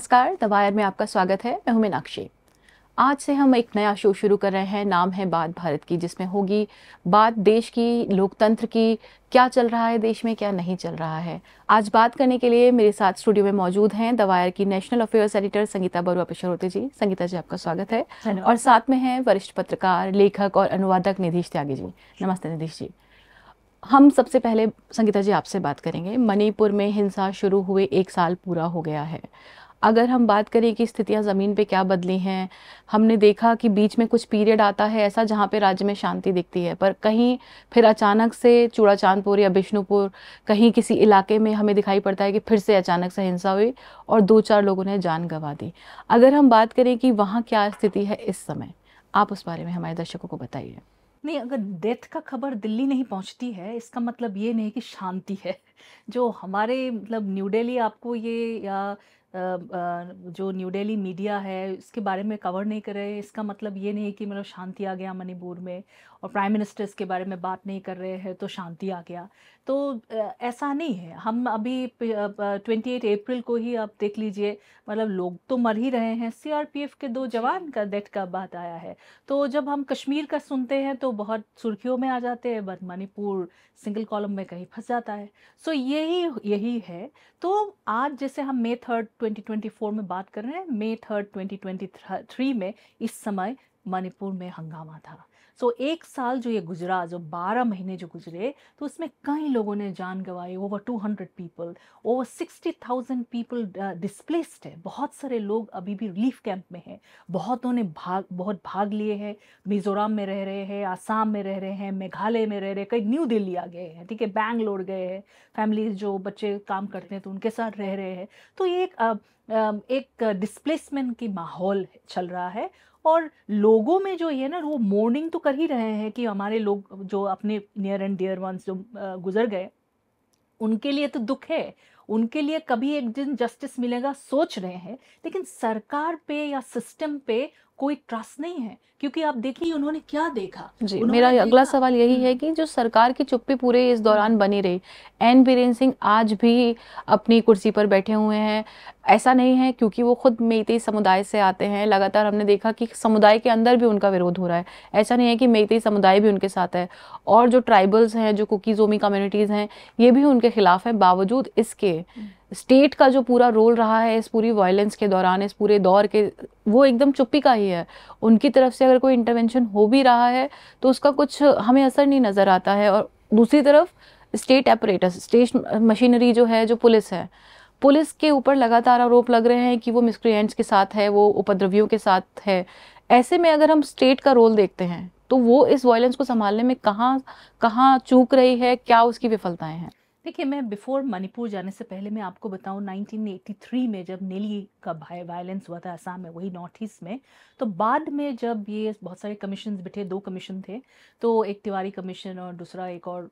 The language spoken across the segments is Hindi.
नमस्कार द वायर में आपका स्वागत है मैं हूं मीनाक्षी आज से हम एक नया शो शुरू कर रहे हैं नाम है बात भारत की जिसमें होगी बात देश की लोकतंत्र की क्या चल रहा है देश में क्या नहीं चल रहा है आज बात करने के लिए मेरे साथ स्टूडियो में मौजूद हैं द वायर की national affairs editor Sangeeta Baruah Pisharoty ji Sangeeta ji आपका स्वागत है और साथ में हैं वरिष्ठ पत्रकार लेखक और अनुवादक निधीश त्यागी जी नमस्ते निधीश जी हम सबसे पहले संगीता जी आपसे बात करेंगे मणिपुर में हिंसा शुरू हुए एक साल पूरा हो गया है अगर हम बात करें कि स्थितियां ज़मीन पे क्या बदली हैं हमने देखा कि बीच में कुछ पीरियड आता है ऐसा जहाँ पे राज्य में शांति दिखती है पर कहीं फिर अचानक से चूड़ा चांदपुर या बिष्णुपुर कहीं किसी इलाके में हमें दिखाई पड़ता है कि फिर से अचानक से हिंसा हुई और दो चार लोगों ने जान गंवा दी अगर हम बात करें कि वहाँ क्या स्थिति है इस समय आप उस बारे में हमारे दर्शकों को बताइए नहीं अगर डेथ का खबर दिल्ली नहीं पहुंचती है इसका मतलब ये नहीं कि शांति है जो हमारे मतलब न्यू डेली आपको ये या जो न्यू डेली मीडिया है इसके बारे में कवर नहीं कर रहे इसका मतलब ये नहीं कि मतलब शांति आ गया मणिपुर में और प्राइम मिनिस्टर इसके बारे में बात नहीं कर रहे हैं तो शांति आ गया तो ऐसा नहीं है हम अभी ट्वेंटी एट अप्रैल को ही आप देख लीजिए मतलब लोग तो मर ही रहे हैं सीआरपीएफ के दो जवान का डेथ का बात आया है तो जब हम कश्मीर का सुनते हैं तो बहुत सुर्खियों में आ जाते हैं बट मणिपुर सिंगल कॉलम में कहीं फंस जाता है सो सो तो यही यही है तो आज जैसे हम मई थर्ड 2024 में बात कर रहे हैं मई थर्ड 2023 में इस समय मणिपुर में हंगामा था सो एक साल जो ये गुजरा जो बारह महीने जो गुजरे तो उसमें कई लोगों ने जान गंवाई over two hundred people over sixty thousand people displaced है बहुत सारे लोग अभी भी रिलीफ कैंप में हैं बहुतों ने भाग बहुत भाग लिए हैं मिजोरम में रह रहे हैं आसाम में रह रहे हैं मेघालय में रह रहे कई न्यू दिल्ली आ गए हैं ठीक है बैंगलोर गए हैं फैमिलीज जो बच्चे काम करते हैं तो उनके साथ रह रहे हैं तो ये एक एक डिस्प्लेसमेंट की माहौल चल रहा है और लोगों में जो ये ना वो मोर्निंग तो कर ही रहे हैं कि हमारे लोग जो अपने नियर एंड डियर वंस जो गुजर गए उनके लिए तो दुख है उनके लिए कभी एक दिन जस्टिस मिलेगा सोच रहे हैं लेकिन सरकार पे या सिस्टम पे कोई ट्रस्ट नहीं है क्योंकि आप देखिए उन्होंने क्या देखा जी मेरा अगला सवाल यही है कि जो सरकार की चुप्पी पूरे इस दौरान बनी रही एन बीरेन सिंह आज भी अपनी कुर्सी पर बैठे हुए हैं ऐसा नहीं है क्योंकि वो खुद मेईतेई समुदाय से आते हैं लगातार हमने देखा कि समुदाय के अंदर भी उनका विरोध हो रहा है ऐसा नहीं है कि मेती समुदाय भी उनके साथ है और जो ट्राइबल्स हैं जो कुकीजोमी कम्युनिटीज़ हैं ये भी उनके खिलाफ है बावजूद इसके हम्म। स्टेट का जो पूरा रोल रहा है इस पूरी वायलेंस के दौरान इस पूरे दौर के वो एकदम चुप्पी का ही है उनकी तरफ से अगर कोई इंटरवेंशन हो भी रहा है तो उसका कुछ हमें असर नहीं नज़र आता है और दूसरी तरफ स्टेट एपरेटस स्टेट मशीनरी जो है जो पुलिस है पुलिस के ऊपर लगातार आरोप लग रहे हैं कि वो मिसक्रियंट्स के साथ है वो उपद्रवियों के साथ है ऐसे में अगर हम स्टेट का रोल देखते हैं तो वो इस वायलेंस को संभालने में कहाँ कहाँ चूक रही है क्या उसकी विफलताएं हैं देखिए मैं बिफोर मणिपुर जाने से पहले मैं आपको बताऊं 1983 में जब नीली का भाई वायलेंस हुआ था आसाम में वही नॉर्थ ईस्ट में तो बाद में जब ये बहुत सारे कमीशन बिठे दो कमीशन थे तो एक तिवारी कमीशन और दूसरा एक और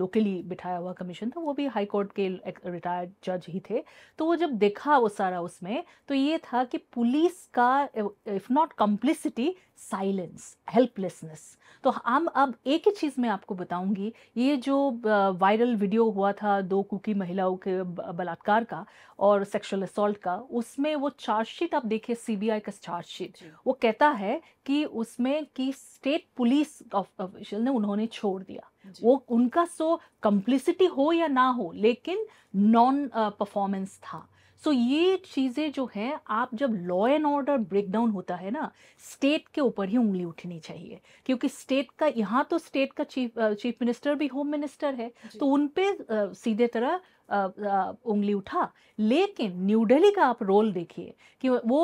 लोकली बिठाया हुआ कमीशन था तो वो भी हाई कोर्ट के रिटायर्ड जज ही थे तो वो जब देखा वो सारा उसमें तो ये था कि पुलिस का if not complicity silence helplessness तो हम अब एक ही चीज़ मैं आपको बताऊंगी ये जो वायरल वीडियो हुआ था दो कुकी महिलाओं के बलात्कार का और सेक्सुअल असल्ट का उसमें उसमें वो चार्जशीट आप देखिए सीबीआई का चार्जशीट वो कहता है कि उसमें कि स्टेट पुलिस ऑफिशियल ने उन्होंने छोड़ दिया वो उनका सो कंप्लिसिटी हो या ना हो लेकिन नॉन परफॉर्मेंस uh, था सो so, ये चीज़ें जो हैं आप जब लॉ एंड ऑर्डर ब्रेकडाउन होता है ना स्टेट के ऊपर ही उंगली उठनी चाहिए क्योंकि स्टेट का यहाँ तो स्टेट का चीफ चीफ मिनिस्टर भी होम मिनिस्टर है तो उन पे सीधे तरह उंगली उठा लेकिन न्यू दिल्ली का आप रोल देखिए कि वो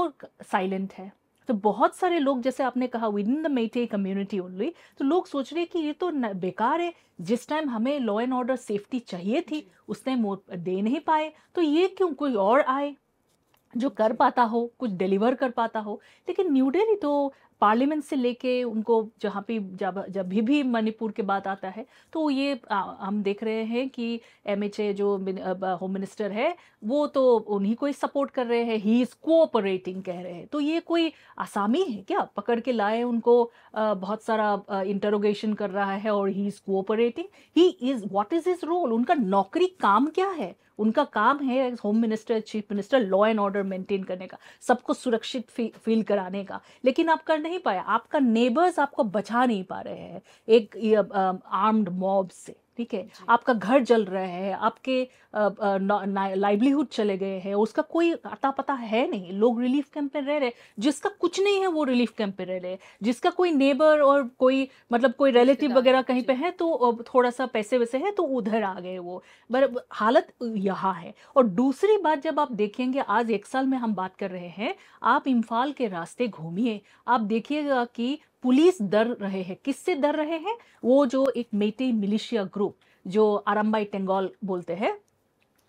साइलेंट है तो बहुत सारे लोग जैसे आपने कहा within the Meitei community only तो लोग सोच रहे कि ये तो बेकार है जिस टाइम हमें लॉ एंड ऑर्डर सेफ्टी चाहिए थी उस टाइम वो दे नहीं पाए तो ये क्यों कोई और आए जो कर पाता हो कुछ डिलीवर कर पाता हो लेकिन न्यू दिल्ली तो पार्लियामेंट से लेके उनको जहाँ पे जब जब भी भी मणिपुर के बात आता है तो ये आ, हम देख रहे हैं कि एम जो होम मिनिस्टर है वो तो उन्हीं को ही सपोर्ट कर रहे हैं ही इज़ कोऑपरेटिंग कह रहे हैं तो ये कोई आसामी है क्या पकड़ के लाए उनको आ, बहुत सारा इंटरोगेशन कर रहा है और he is cooperating he is what is his role उनका नौकरी काम क्या है उनका काम है home minister chief minister law and order maintain करने का सबको सुरक्षित फी, फील कराने का लेकिन आप कर नहीं पाए आपका नेबर्स आपको बचा नहीं पा रहे हैं एक आर्म्ड मॉब से ठीक है आपका घर जल रहा है आपके लाइवलीहुड चले गए हैं उसका कोई अता पता है नहीं लोग रिलीफ कैंप में रह रहे जिसका कुछ नहीं है वो रिलीफ कैंप पे रह रहे जिसका कोई नेबर और कोई मतलब कोई रिलेटिव वगैरह कहीं पे है तो थोड़ा सा पैसे वैसे है तो उधर आ गए वो पर हालत यहाँ है और दूसरी बात जब आप देखेंगे आज एक साल में हम बात कर रहे हैं आप इम्फाल के रास्ते घूमिए आप देखिएगा कि पुलिस डर रहे हैं किससे डर रहे हैं वो जो एक मेटे मिलिशिया ग्रुप जो आरम्बाई टेंगोल बोलते हैं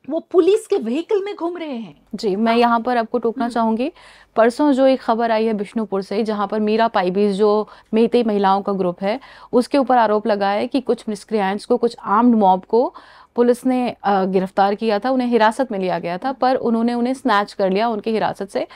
वो पुलिस के व्हीकल में घूम रहे हैं जी मैं यहाँ पर आपको टोकना हम्म। चाहूंगी परसों जो एक खबर आई है बिष्णुपुर से जहाँ पर मीरा पाइबीज जो मेहते महिलाओं का ग्रुप है उसके ऊपर आरोप लगा है कि कुछ मिसक्रियांस को कुछ आर्म्ड मॉब को पुलिस ने गिरफ्तार किया था उन्हें हिरासत में लिया गया था पर उन्होंने उन्हें स्नैच कर लिया उनकी हिरासत से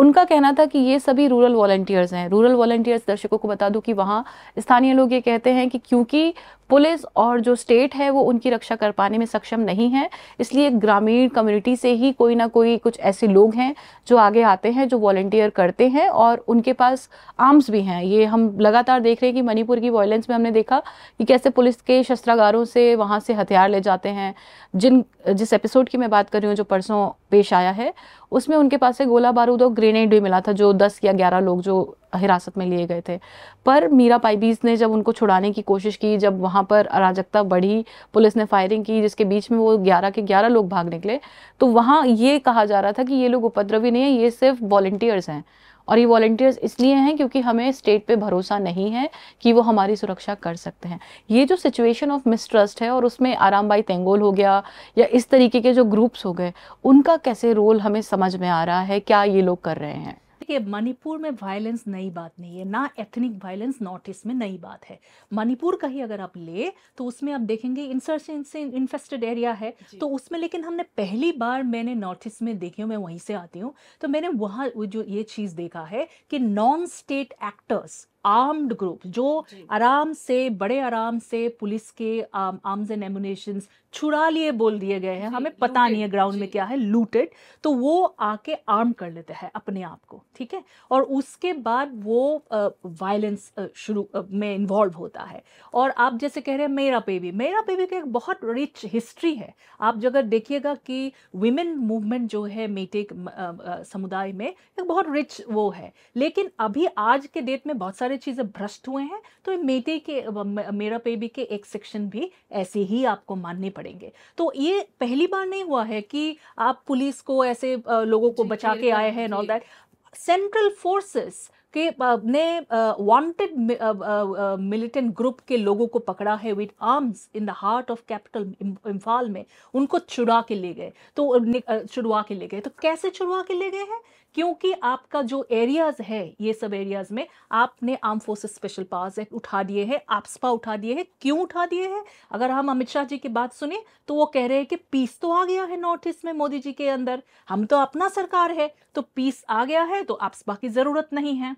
उनका कहना था कि ये सभी रूरल वॉल्टियर्स हैं रूरल वॉल्टियर्स दर्शकों को बता दूं कि वहाँ स्थानीय लोग ये कहते हैं कि क्योंकि पुलिस और जो स्टेट है वो उनकी रक्षा कर पाने में सक्षम नहीं है इसलिए ग्रामीण कम्युनिटी से ही कोई ना कोई कुछ ऐसे लोग हैं जो आगे आते हैं जो वॉल्टियर करते हैं और उनके पास आर्म्स भी हैं ये हम लगातार देख रहे हैं कि मणिपुर की वॉयलेंस में हमने देखा कि कैसे पुलिस के शस्त्रागारों से वहाँ से हथियार ले जाते हैं जिन जिस एपिसोड की मैं बात कर रही हूँ जो परसों पेश आया है उसमें उनके पास से गोला बारूद और ग्रेनेड भी मिला था जो दस या ग्यारह लोग जो हिरासत में लिए गए थे पर मीरा पाइबीज ने जब उनको छुड़ाने की कोशिश की जब वहाँ पर अराजकता बढ़ी पुलिस ने फायरिंग की जिसके बीच में वो ग्यारह के ग्यारह लोग भाग निकले तो वहाँ ये कहा जा रहा था कि ये लोग उपद्रवी नहीं है ये सिर्फ वॉल्टियर्स हैं और ये वॉल्टियर्स इसलिए हैं क्योंकि हमें स्टेट पे भरोसा नहीं है कि वो हमारी सुरक्षा कर सकते हैं ये जो सिचुएशन ऑफ मिसट्रस्ट है और उसमें आराम बाई तेंगोल हो गया या इस तरीके के जो ग्रुप्स हो गए उनका कैसे रोल हमें समझ में आ रहा है क्या ये लोग कर रहे हैं देखिए मणिपुर में वायलेंस नई बात नहीं है ना एथनिक वायलेंस नॉर्थ ईस्ट में नई बात है मणिपुर का ही अगर आप ले तो उसमें आप देखेंगे इंसर्शन इन्फेस्टेड एरिया है तो उसमें लेकिन हमने पहली बार मैंने नॉर्थ ईस्ट में देखी हूँ मैं वहीं से आती हूँ तो मैंने वहाँ जो ये चीज़ देखा है कि non state actors armed group जो आराम से बड़े आराम से पुलिस के आर्म्स एंड एमुनेशन छुड़ा लिए बोल दिए गए हैं हमें पता नहीं है ग्राउंड में क्या है लूटेड तो वो आके आर्म कर लेते हैं अपने आप को ठीक है और उसके बाद वो वायलेंस शुरू में इन्वॉल्व होता है और आप जैसे कह रहे हैं मेरा बेबी मेरा बेबी का एक बहुत रिच हिस्ट्री है आप जो अगर देखिएगा कि वुमेन मूवमेंट जो है मेटे समुदाय में एक बहुत रिच वो है लेकिन अभी आज के डेट में बहुत सारे सारे चीज़ें भ्रष्ट हुए हैं तो मेटे के मेरा पेबी के एक सेक्शन भी ऐसे ही आपको मानने पड़ेंगे तो ये पहली बार नहीं हुआ है कि आप पुलिस को ऐसे लोगों को बचा के आए हैं and all that central forces कि ने वांटेड मिलिटेंट ग्रुप के लोगों को पकड़ा है with arms in the heart of capital Imphal में उनको चुड़ा के ले गए तो चुड़वा के ले गए तो कैसे चुड़वा के ले गए हैं क्योंकि आपका जो एरियाज है ये सब एरियाज में आपने arm forces special powers act उठा दिए हैं आपसपा उठा दिए हैं क्यों उठा दिए हैं अगर हम अमित शाह जी की बात सुने तो वो कह रहे हैं कि पीस तो आ गया है नॉर्थ ईस्ट में मोदी जी के अंदर हम तो अपना सरकार है तो पीस आ गया है तो आपसपा की ज़रूरत नहीं है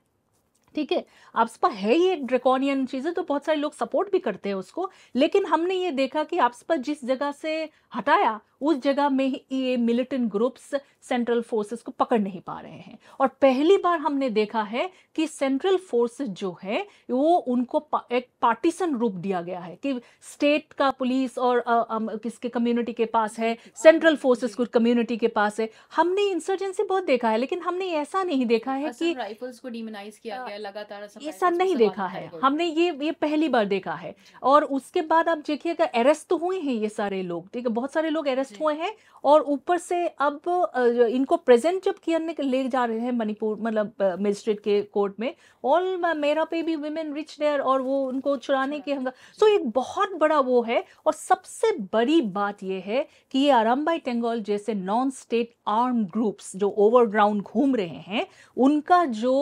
ठीक है आपसपा है ही एक ड्रेकोनियन चीज़ है तो बहुत सारे लोग सपोर्ट भी करते हैं उसको लेकिन हमने ये देखा कि आपसपा जिस जगह से हटाया उस जगह में ये मिलिटेंट ग्रुप्स सेंट्रल फोर्सेस को पकड़ नहीं पा रहे हैं और पहली बार हमने देखा है कि सेंट्रल फोर्सेस जो है वो उनको पा, एक पार्टीशन रूप दिया गया है कि स्टेट का पुलिस और आ, आ, किसके कम्युनिटी के पास है सेंट्रल फोर्सेस को कम्युनिटी के पास है हमने इंसर्जेंसी बहुत देखा है लेकिन हमने ऐसा नहीं देखा है कि राइफल्स को डिमोनाइज किया गया हाँ, लगातार ऐसा नहीं देखा है हमने ये ये पहली बार देखा है और उसके बाद आप देखिएगा अरेस्ट तो हुए हैं ये सारे लोग ठीक है बहुत सारे लोग अरेस्ट हुए हैं और ऊपर से अब इनको प्रेजेंट जब किया ले जा रहे हैं मणिपुर मतलब मजिस्ट्रेट के कोर्ट में ऑल मेरा पे भी वुमेन रिच डेयर और वो उनको चुराने के अच्छा। हंगा सो एक बहुत बड़ा वो है और सबसे बड़ी बात ये है कि ये आरामबाई टेंगोल जैसे नॉन स्टेट आर्म ग्रुप्स जो ओवरग्राउंड घूम रहे हैं उनका जो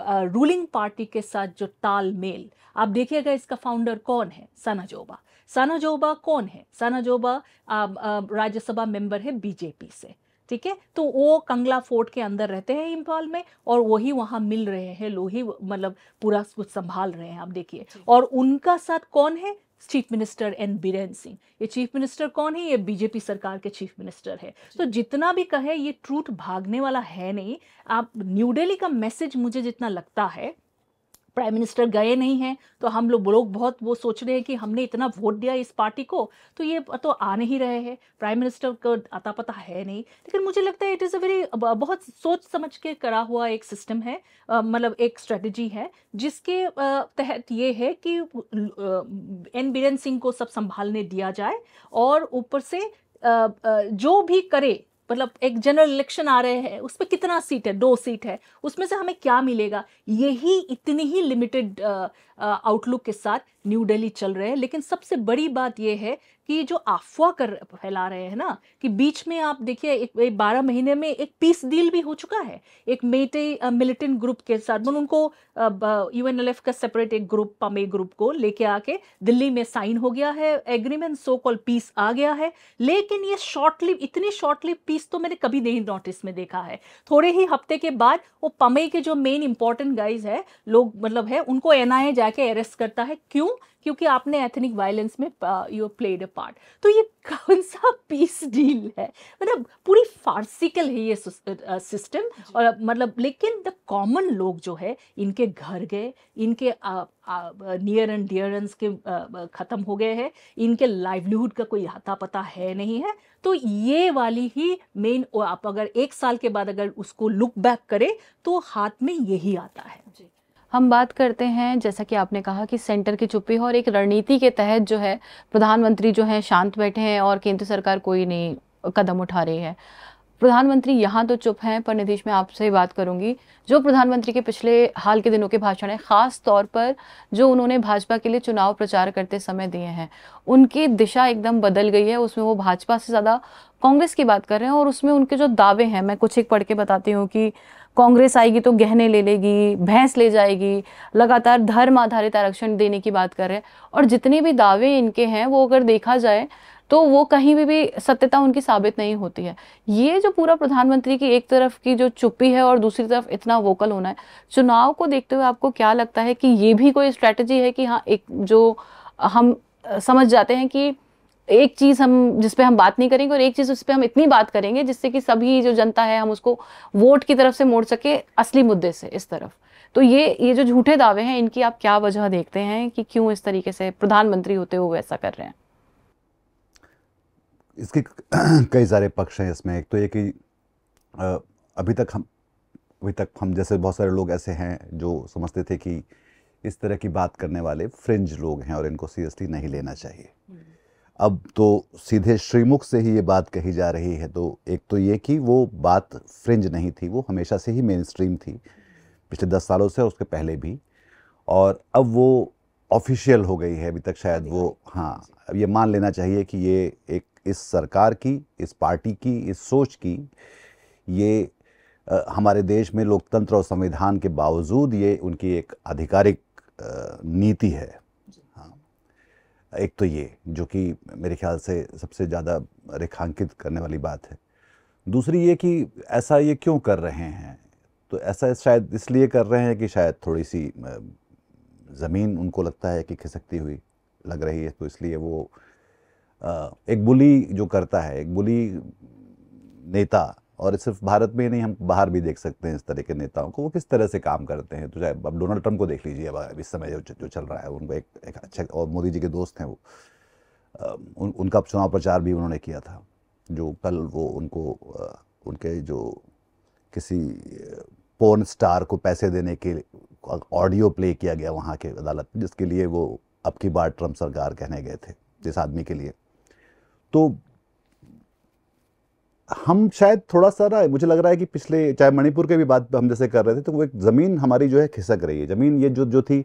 रूलिंग पार्टी के साथ जो तालमेल आप देखिएगा इसका फाउंडर कौन है सना जोबा सानाजोबा कौन है सानाजोबा राज्यसभा मेंबर है बीजेपी से ठीक है तो वो कंगला फोर्ट के अंदर रहते हैं इम्फाल में और वही वहाँ मिल रहे हैं लोही मतलब पूरा कुछ संभाल रहे हैं आप देखिए और उनका साथ कौन है chief minister N Biren Singh ये चीफ मिनिस्टर कौन है ये बीजेपी सरकार के चीफ मिनिस्टर है तो जितना भी कहे ये ट्रूथ भागने वाला है नहीं आप न्यू दिल्ली का मैसेज मुझे जितना लगता है प्राइम मिनिस्टर गए नहीं हैं तो हम लोग लोग बहुत वो सोच रहे हैं कि हमने इतना वोट दिया इस पार्टी को तो ये तो आ नहीं रहे हैं प्राइम मिनिस्टर का आता पता है नहीं लेकिन मुझे लगता है इट इज़ अ वेरी बहुत सोच समझ के करा हुआ एक सिस्टम है मतलब एक स्ट्रेटजी है जिसके तहत ये है कि एन बीरन सिंह को सब संभालने दिया जाए और ऊपर से जो भी करे मतलब एक जनरल इलेक्शन आ रहे हैं उसमें कितना सीट है दो सीट है उसमें से हमें क्या मिलेगा यही इतनी ही लिमिटेड आउटलुक के साथ न्यू दिल्ली चल रहे हैं लेकिन सबसे बड़ी बात यह है कि ये जो अफवाह कर फैला रहे हैं ना कि बीच में आप देखिए एक बारह महीने में एक पीस डील भी हो चुका है एक मेटे मिलिटेंट ग्रुप के साथ मतलब उनको यू एन का सेपरेट एक ग्रुप पमे ग्रुप को लेके आके दिल्ली में साइन हो गया है एग्रीमेंट सो कॉल पीस आ गया है लेकिन ये शॉर्ट इतनी शॉर्ट पीस तो मैंने कभी नहीं नोटिस में देखा है थोड़े ही हफ्ते के बाद वो पमे के जो मेन इंपॉर्टेंट गाइज है लोग मतलब है उनको एन जाके अरेस्ट करता है क्यों क्योंकि आपने एथनिक वायलेंस में यू प्लेड अ पार्ट तो ये कौन सा पीस डील है मतलब पूरी फार्सिकल है ये सिस्टम और मतलब लेकिन द कॉमन लोग जो है इनके घर गए इनके नियर एंड डियरेंस के ख़त्म हो गए हैं इनके लाइवलीहुड का कोई आता पता है नहीं है तो ये वाली ही मेन आप अगर एक साल के बाद अगर उसको लुक बैक करें तो हाथ में यही आता है जी हम बात करते हैं जैसा कि आपने कहा कि सेंटर की चुप्पी और एक रणनीति के तहत जो है प्रधानमंत्री जो है शांत बैठे हैं और केंद्र सरकार कोई नहीं कदम उठा रही है प्रधानमंत्री यहाँ तो चुप हैं पर नीतीश मैं आपसे बात करूंगी जो प्रधानमंत्री के पिछले हाल के दिनों के भाषण हैं खास तौर पर जो उन्होंने भाजपा के लिए चुनाव प्रचार करते समय दिए हैं उनकी दिशा एकदम बदल गई है उसमें वो भाजपा से ज़्यादा कांग्रेस की बात कर रहे हैं और उसमें उनके जो दावे हैं मैं कुछ एक पढ़ के बताती हूँ कि कांग्रेस आएगी तो गहने ले लेगी भैंस ले जाएगी लगातार धर्म आधारित आरक्षण देने की बात कर रहे हैं और जितने भी दावे इनके हैं वो अगर देखा जाए तो वो कहीं भी भी सत्यता उनकी साबित नहीं होती है ये जो पूरा प्रधानमंत्री की एक तरफ की जो चुप्पी है और दूसरी तरफ इतना वोकल होना है चुनाव को देखते हुए आपको क्या लगता है कि ये भी कोई स्ट्रैटेजी है कि हाँ एक जो हम समझ जाते हैं कि एक चीज़ हम जिस पे हम बात नहीं करेंगे और एक चीज़ उस पर हम इतनी बात करेंगे जिससे कि सभी जो जनता है हम उसको वोट की तरफ से मोड़ सके असली मुद्दे से इस तरफ तो ये ये जो झूठे दावे हैं इनकी आप क्या वजह देखते हैं कि क्यों इस तरीके से प्रधानमंत्री होते हुए ऐसा कर रहे हैं इसके कई सारे पक्ष हैं इसमें एक तो ये कि अभी तक हम अभी तक हम जैसे बहुत सारे लोग ऐसे हैं जो समझते थे कि इस तरह की बात करने वाले फ्रिंज लोग हैं और इनको सीरियसली नहीं लेना चाहिए हम्म। अब तो सीधे श्रीमुख से ही ये बात कही जा रही है तो एक तो ये कि वो बात फ्रिंज नहीं थी वो हमेशा से ही मेन स्ट्रीम थी पिछले दस सालों से और उसके पहले भी और अब वो ऑफिशियल हो गई है अभी तक शायद वो हाँ अब ये मान लेना चाहिए कि ये एक इस सरकार की इस पार्टी की इस सोच की ये आ, हमारे देश में लोकतंत्र और संविधान के बावजूद ये उनकी एक आधिकारिक नीति है हाँ एक तो ये जो कि मेरे ख्याल से सबसे ज़्यादा रेखांकित करने वाली बात है दूसरी ये कि ऐसा ये क्यों कर रहे हैं तो ऐसा शायद इसलिए कर रहे हैं कि शायद थोड़ी सी ज़मीन उनको लगता है कि खिसकती हुई लग रही है तो इसलिए वो एक बुली जो करता है एक बुली नेता और सिर्फ भारत में ही नहीं हम बाहर भी देख सकते हैं इस तरह के नेताओं को वो किस तरह से काम करते हैं तो चाहे अब डोनाल्ड ट्रंप को देख लीजिए अब इस समय जो जो चल रहा है उनको एक, एक अच्छा और मोदी जी के दोस्त हैं वो उन, उनका चुनाव प्रचार भी उन्होंने किया था जो कल वो उनको उनके जो किसी पोर्न स्टार को पैसे देने के ऑडियो प्ले किया गया वहाँ के अदालत में जिसके लिए वो अब की बार ट्रम्प सरकार कहने गए थे जिस आदमी के लिए तो हम शायद थोड़ा सा रहा है मुझे लग रहा है कि पिछले चाहे मणिपुर के भी बात हम जैसे कर रहे थे तो वो एक ज़मीन हमारी जो है खिसक रही है ज़मीन ये जो जो थी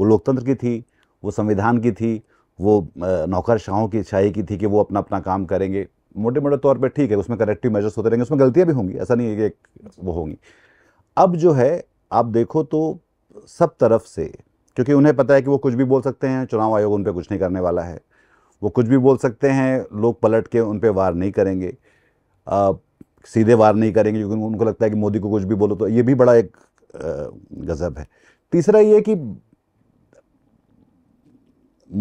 वो लोकतंत्र की थी वो संविधान की थी वो नौकरशाहों की शाही की थी कि वो अपना अपना काम करेंगे मोटे मोटे तौर पर ठीक है उसमें करेक्टिव मेजर्स होते रहेंगे उसमें गलतियाँ भी होंगी ऐसा नहीं है कि वो होंगी अब जो है आप देखो तो सब तरफ से क्योंकि उन्हें पता है कि वो कुछ भी बोल सकते हैं चुनाव आयोग उन पर कुछ नहीं करने वाला है वो कुछ भी बोल सकते हैं लोग पलट के उन पर वार नहीं करेंगे आ, सीधे वार नहीं करेंगे क्योंकि उनको लगता है कि मोदी को कुछ भी बोलो तो ये भी बड़ा एक गज़ब है तीसरा ये कि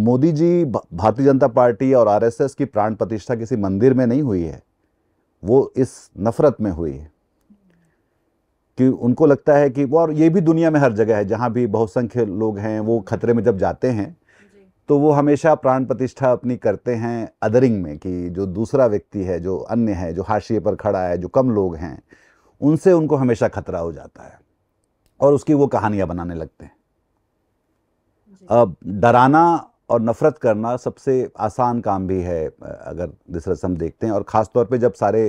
मोदी जी भारतीय जनता पार्टी और आरएसएस की प्राण प्रतिष्ठा किसी मंदिर में नहीं हुई है वो इस नफ़रत में हुई है कि उनको लगता है कि वो और ये भी दुनिया में हर जगह है जहाँ भी बहुसंख्य लोग हैं वो खतरे में जब जाते हैं तो वो हमेशा प्राण प्रतिष्ठा अपनी करते हैं अदरिंग में कि जो दूसरा व्यक्ति है जो अन्य है जो हाशिए पर खड़ा है जो कम लोग हैं उनसे उनको हमेशा खतरा हो जाता है और उसकी वो कहानियाँ बनाने लगते हैं अब डराना और नफ़रत करना सबसे आसान काम भी है अगर जिस रस्म देखते हैं और ख़ास तौर पे जब सारे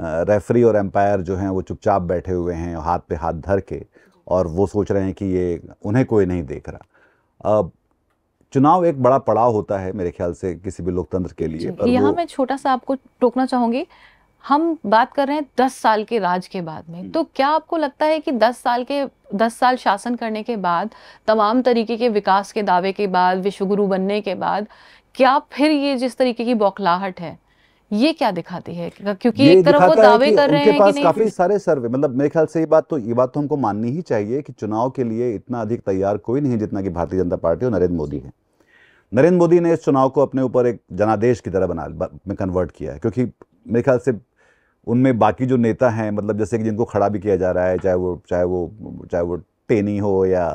रेफरी और एम्पायर जो हैं वो चुपचाप बैठे हुए हैं हाथ पे हाथ धर के और वो सोच रहे हैं कि ये उन्हें कोई नहीं देख रहा अब चुनाव एक बड़ा पड़ाव होता है मेरे ख्याल से किसी भी लोकतंत्र के लिए यहाँ मैं छोटा सा आपको टोकना चाहूंगी हम बात कर रहे हैं दस साल के राज के बाद में हम्म। तो क्या आपको लगता है कि दस साल के दस साल शासन करने के बाद तमाम तरीके के विकास के दावे के बाद विश्वगुरु बनने के बाद क्या फिर ये जिस तरीके की बौखलाहट है ये क्या दिखाती है क्योंकि एक तरफ वो दावे कर रहे हैं कि नहीं काफी सारे सर्वे मतलब मेरे ख्याल से ये बात तो ये बात तो हमको माननी ही चाहिए कि चुनाव के लिए इतना अधिक तैयार कोई नहीं जितना कि भारतीय जनता पार्टी और नरेंद्र मोदी है नरेंद्र मोदी ने इस चुनाव को अपने ऊपर एक जनादेश की तरह बना में कन्वर्ट किया है क्योंकि मेरे ख्याल से उनमें बाकी जो नेता हैं मतलब जैसे कि जिनको खड़ा भी किया जा रहा है चाहे वो चाहे वो चाहे वो टेनी हो या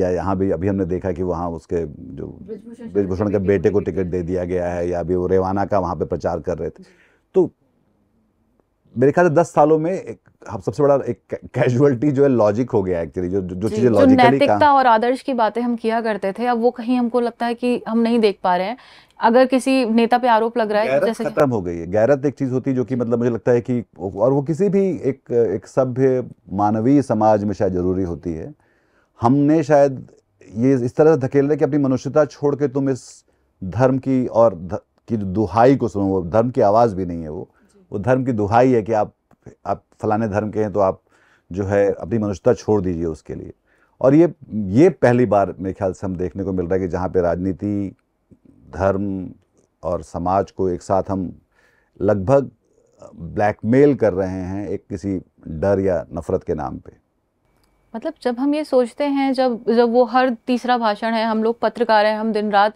या यहाँ भी अभी हमने देखा कि वहाँ उसके जो ब्रजभूषण के बेटे को टिकट दे दिया गया है या अभी वो रेवाना का वहाँ पे प्रचार कर रहे थे मेरे ख्याल से दस सालों में एक हम सबसे बड़ा एक कैजुअलिटी जो है लॉजिक हो गया एक्चुअली जो जो चीजें नैतिकता और आदर्श की बातें हम किया करते थे अब वो कहीं हमको लगता है कि हम नहीं देख पा रहे हैं अगर किसी नेता पे आरोप लग रहा है जैसे खत्म हो गई है गैरत एक चीज होती है जो कि मतलब मुझे लगता है कि और वो किसी भी एक एक सभ्य मानवीय समाज में शायद जरूरी होती है हमने शायद ये इस तरह से धकेल रहे कि अपनी मनुष्यता छोड़ के तुम इस धर्म की और की दुहाई को सुनो धर्म की आवाज़ भी नहीं है वो वो धर्म की दुहाई है कि आप आप फलाने धर्म के हैं तो आप जो है अपनी मनुष्यता छोड़ दीजिए उसके लिए और ये ये पहली बार मेरे ख्याल से हम देखने को मिल रहा है कि जहाँ पे राजनीति धर्म और समाज को एक साथ हम लगभग ब्लैकमेल कर रहे हैं एक किसी डर या नफ़रत के नाम पे मतलब जब हम ये सोचते हैं जब जब वो हर तीसरा भाषण है हम लोग पत्रकार हैं हम दिन रात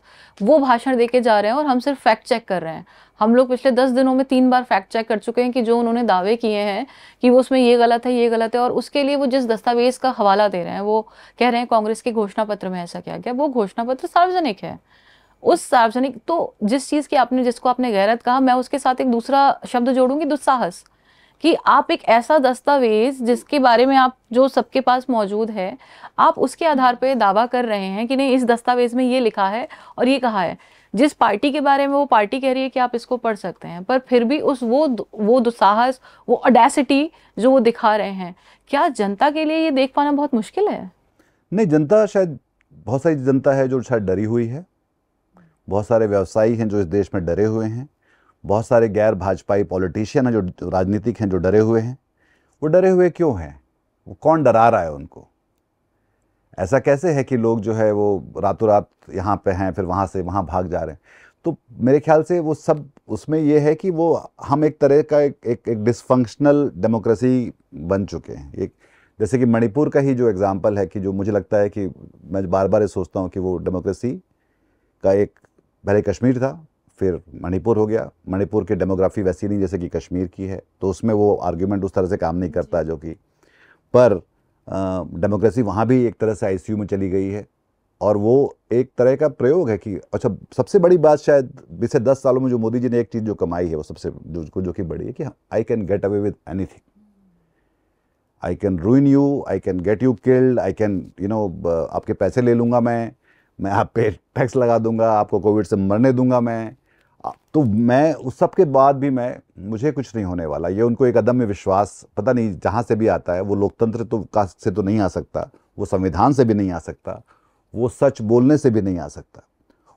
वो भाषण देके जा रहे हैं और हम सिर्फ फैक्ट चेक कर रहे हैं हम लोग पिछले दस दिनों में तीन बार फैक्ट चेक कर चुके हैं कि जो उन्होंने दावे किए हैं कि वो उसमें ये गलत है ये गलत है और उसके लिए वो जिस दस्तावेज का हवाला दे रहे हैं वो कह रहे हैं कांग्रेस के घोषणा पत्र में ऐसा क्या क्या वो घोषणा पत्र सार्वजनिक है उस सार्वजनिक तो जिस चीज़ की आपने जिसको आपने गैरत कहा मैं उसके साथ एक दूसरा शब्द जोड़ूंगी दुस्साहस कि आप एक ऐसा दस्तावेज जिसके बारे में आप जो सबके पास मौजूद है आप उसके आधार पर दावा कर रहे हैं कि नहीं इस दस्तावेज में ये लिखा है और ये कहा है जिस पार्टी के बारे में वो पार्टी कह रही है कि आप इसको पढ़ सकते हैं पर फिर भी उस वो वो दुस्साहस वो अडेसिटी जो वो दिखा रहे हैं क्या जनता के लिए ये देख पाना बहुत मुश्किल है नहीं जनता शायद बहुत सारी जनता है जो शायद डरी हुई है बहुत सारे व्यवसायी हैं जो इस देश में डरे हुए हैं बहुत सारे गैर भाजपाई पॉलिटिशियन हैं जो राजनीतिक हैं जो डरे हुए हैं वो डरे हुए क्यों हैं वो कौन डरा रहा है उनको ऐसा कैसे है कि लोग जो है वो रातों रात यहाँ पे हैं फिर वहाँ से वहाँ भाग जा रहे हैं तो मेरे ख्याल से वो सब उसमें ये है कि वो हम एक तरह का एक एक, एक डिसफंक्शनल डेमोक्रेसी बन चुके हैं एक जैसे कि मणिपुर का ही जो एग्ज़ाम्पल है कि जो मुझे लगता है कि मैं बार बार ये सोचता हूँ कि वो डेमोक्रेसी का एक पहले कश्मीर था फिर मणिपुर हो गया मणिपुर की डेमोग्राफी वैसी नहीं जैसे कि कश्मीर की है तो उसमें वो आर्ग्यूमेंट उस तरह से काम नहीं करता जो कि पर डेमोक्रेसी वहाँ भी एक तरह से आईसीयू में चली गई है और वो एक तरह का प्रयोग है कि अच्छा सबसे बड़ी बात शायद पिछले दस सालों में जो मोदी जी ने एक चीज़ जो कमाई है वो सबसे जो जो कि बड़ी है कि I can get away with anything I can ruin you I can get you killed I can you know आपके पैसे ले लूँगा मैं मैं आप पे टैक्स लगा दूंगा आपको कोविड से मरने दूंगा मैं हाँ, तो मैं उस सब के बाद भी मैं मुझे कुछ नहीं होने वाला ये उनको एक अदम्य विश्वास पता नहीं जहाँ से भी आता है वो लोकतंत्र तो का से तो नहीं आ सकता वो संविधान से भी नहीं आ सकता वो सच बोलने से भी नहीं आ सकता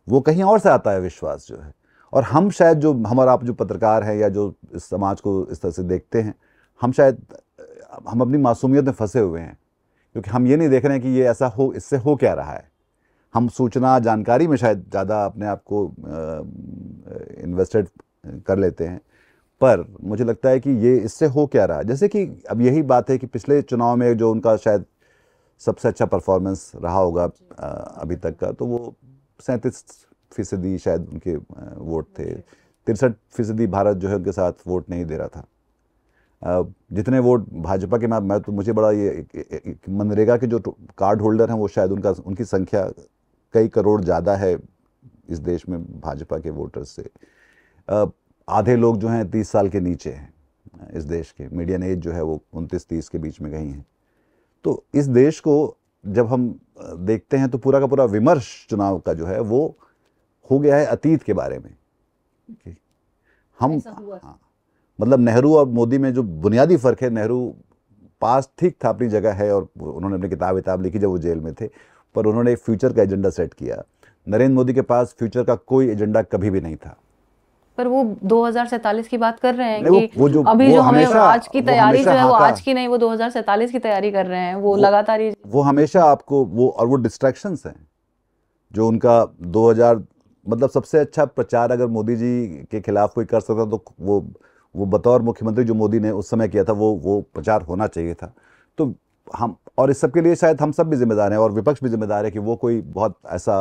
वो कहीं और से आता है विश्वास जो है और हम शायद जो हमारा आप जो पत्रकार हैं या जो इस समाज को इस तरह से देखते हैं हम शायद हम अपनी मासूमियत में फंसे हुए हैं क्योंकि हम ये नहीं देख रहे हैं कि ये ऐसा हो इससे हो क्या रहा है हम सूचना जानकारी में शायद ज़्यादा अपने आप को इन्वेस्टेड कर लेते हैं पर मुझे लगता है कि ये इससे हो क्या रहा जैसे कि अब यही बात है कि पिछले चुनाव में जो उनका शायद सबसे अच्छा परफॉर्मेंस रहा होगा अभी तक का तो वो सैंतीस फीसदी शायद उनके वोट थे तिरसठ फीसदी भारत जो है उनके साथ वोट नहीं दे रहा था जितने वोट भाजपा के मैं तो मुझे बड़ा ये मनरेगा के जो कार्ड होल्डर हैं वो शायद उनका उनकी संख्या कई करोड़ ज़्यादा है इस देश में भाजपा के वोटर्स से आधे लोग जो हैं तीस साल के नीचे हैं इस देश के मीडियन एज जो है वो उनतीस तीस के बीच में कहीं है तो इस देश को जब हम देखते हैं तो पूरा का पूरा विमर्श चुनाव का जो है वो हो गया है अतीत के बारे में हम हाँ, मतलब नेहरू और मोदी में जो बुनियादी फ़र्क है नेहरू पास ठीक था अपनी जगह है और उन्होंने अपनी किताब विताब लिखी जब वो जेल में थे पर उन्होंने फ्यूचर का एजेंडा सेट किया नरेंद्र मोदी के पास फ्यूचर का कोई एजेंडा कभी भी नहीं था पर वो 2047 की बात कर रहे हैं कि वो, जो, अभी वो जो हमें आज की तैयारी जो है वो आज की नहीं वो 2047 की तैयारी कर रहे हैं वो, वो लगातार ही वो हमेशा आपको वो और वो डिस्ट्रैक्शंस हैं जो उनका 2000 मतलब सबसे अच्छा प्रचार अगर मोदी जी के खिलाफ कोई कर सकता तो वो वो बतौर मुख्यमंत्री जो मोदी ने उस समय किया था वो वो प्रचार होना चाहिए था तो हम और इस सब के लिए शायद हम सब भी जिम्मेदार हैं और विपक्ष भी जिम्मेदार है कि वो कोई बहुत ऐसा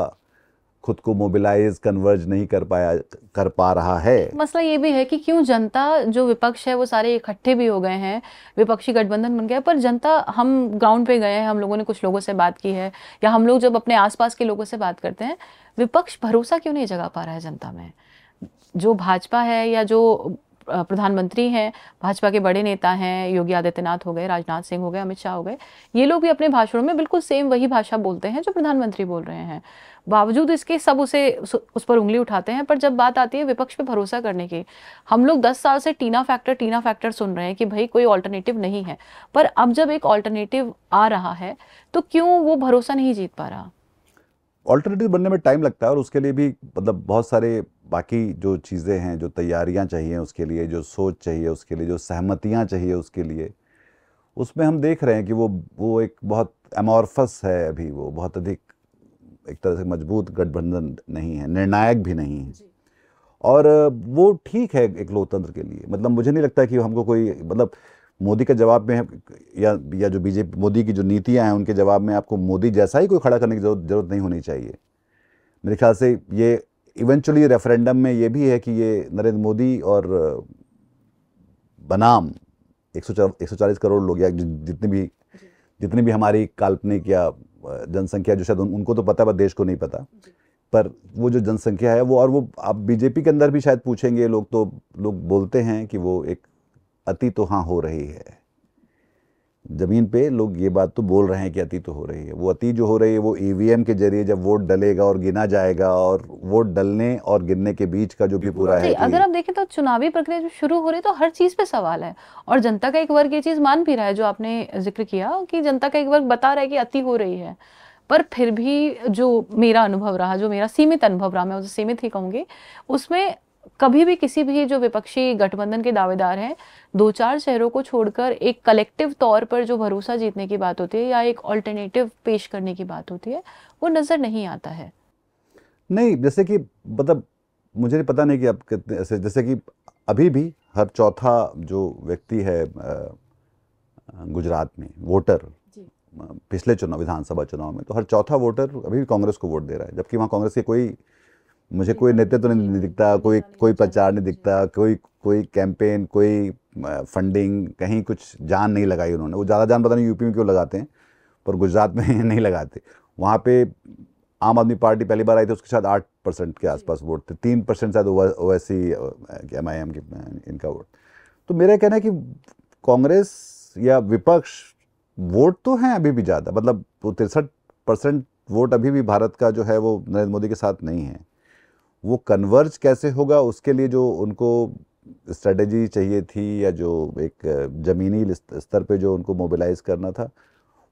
खुद को मोबिलाइज कन्वर्ज नहीं कर पाया कर पा रहा है मसला ये भी है कि क्यों जनता जो विपक्ष है वो सारे इकट्ठे भी हो गए हैं विपक्षी गठबंधन बन गया पर जनता हम ग्राउंड पे गए हैं हम लोगों ने कुछ लोगों से बात की है या हम लोग जब अपने आसपास के लोगों से बात करते हैं विपक्ष भरोसा क्यों नहीं जगा पा रहा है जनता में जो भाजपा है या जो प्रधानमंत्री हैं भाजपा के बड़े नेता हैं योगी आदित्यनाथ हो गए राजनाथ सिंह हो गए अमित शाह हो गए ये लोग भी अपने भाषणों में बिल्कुल सेम वही भाषा बोलते हैं जो प्रधानमंत्री बोल रहे हैं बावजूद इसके सब उसे उस पर उंगली उठाते हैं पर जब बात आती है विपक्ष पे भरोसा करने की हम लोग दस साल से टीना फैक्टर टीना फैक्टर सुन रहे हैं कि भाई कोई ऑल्टरनेटिव नहीं है पर अब जब एक ऑल्टरनेटिव आ रहा है तो क्यों वो भरोसा नहीं जीत पा रहा ऑल्टरनेटिव बनने में टाइम लगता है और उसके लिए भी मतलब बहुत सारे बाकी जो चीज़ें हैं जो तैयारियां चाहिए उसके लिए जो सोच चाहिए उसके लिए जो सहमतियां चाहिए उसके लिए उसमें हम देख रहे हैं कि वो वो एक बहुत एमॉर्फस है अभी वो बहुत अधिक एक तरह से मजबूत गठबंधन नहीं है निर्णायक भी नहीं है और वो ठीक है एक लोकतंत्र के लिए मतलब मुझे नहीं लगता कि हमको कोई मतलब मोदी के जवाब में या या जो बीजेपी मोदी की जो नीतियाँ हैं उनके जवाब में आपको मोदी जैसा ही कोई खड़ा करने की जरूरत नहीं होनी चाहिए मेरे ख्याल से ये इवेंचुअली रेफरेंडम में ये भी है कि ये नरेंद्र मोदी और बनाम एक सौ चालीस करोड़ लोग या जितने भी जितनी भी हमारी काल्पनिक या जनसंख्या जो शायद उन, उनको तो पता है देश को नहीं पता पर वो जो जनसंख्या है वो और वो आप बीजेपी के अंदर भी शायद पूछेंगे लोग तो लोग बोलते हैं कि वो एक अति तो हाँ हो रही है ज़मीन पे लोग ये बात तो बोल रहे हैं कि अति तो हो रही है वो अति जो हो रही है वो ईवीएम e के जरिए जब वोट डलेगा और गिना जाएगा और वोट डलने और गिनने के बीच का जो भी पूरा है अगर आप देखें तो चुनावी प्रक्रिया जो शुरू हो रही है तो हर चीज़ पे सवाल है और जनता का एक वर्ग ये चीज़ मान भी रहा है जो आपने जिक्र किया कि जनता का एक वर्ग बता रहा है कि अति हो रही है पर फिर भी जो मेरा अनुभव रहा जो मेरा सीमित अनुभव रहा मैं उसे सीमित ही कहूँगी उसमें कभी भी किसी भी जो विपक्षी गठबंधन के दावेदार हैं दो चार शहरों को छोड़कर एक कलेक्टिव तौर पर जो भरोसा जीतने की बात होती है या एक ऑल्टरनेटिव पेश करने की बात होती है वो नज़र नहीं आता है नहीं जैसे कि मतलब मुझे नहीं पता नहीं कि आप कितने ऐसे जैसे कि अभी भी हर चौथा जो व्यक्ति है गुजरात में वोटर पिछले चुनाव विधानसभा चुनाव में तो हर चौथा वोटर अभी भी कांग्रेस को वोट दे रहा है जबकि वहाँ कांग्रेस के कोई मुझे कोई नेतृत्व तो नहीं दिखता कोई कोई प्रचार नहीं दिखता कोई कोई कैंपेन कोई फंडिंग कहीं कुछ जान नहीं लगाई उन्होंने वो ज़्यादा जान पता नहीं यूपी में क्यों लगाते हैं पर गुजरात में नहीं लगाते वहाँ पे आम आदमी पार्टी पहली बार आई थी उसके साथ आठ परसेंट के आसपास वोट थे तीन परसेंट शायद O S C M I M के इनका वोट तो मेरा कहना है कि कांग्रेस या विपक्ष वोट तो हैं अभी भी ज़्यादा मतलब तिरसठ परसेंट वोट अभी भी भारत का जो है वो नरेंद्र मोदी के साथ नहीं है वो कन्वर्ज कैसे होगा उसके लिए जो उनको स्ट्रेटजी चाहिए थी या जो एक ज़मीनी स्तर पे जो उनको मोबिलाइज करना था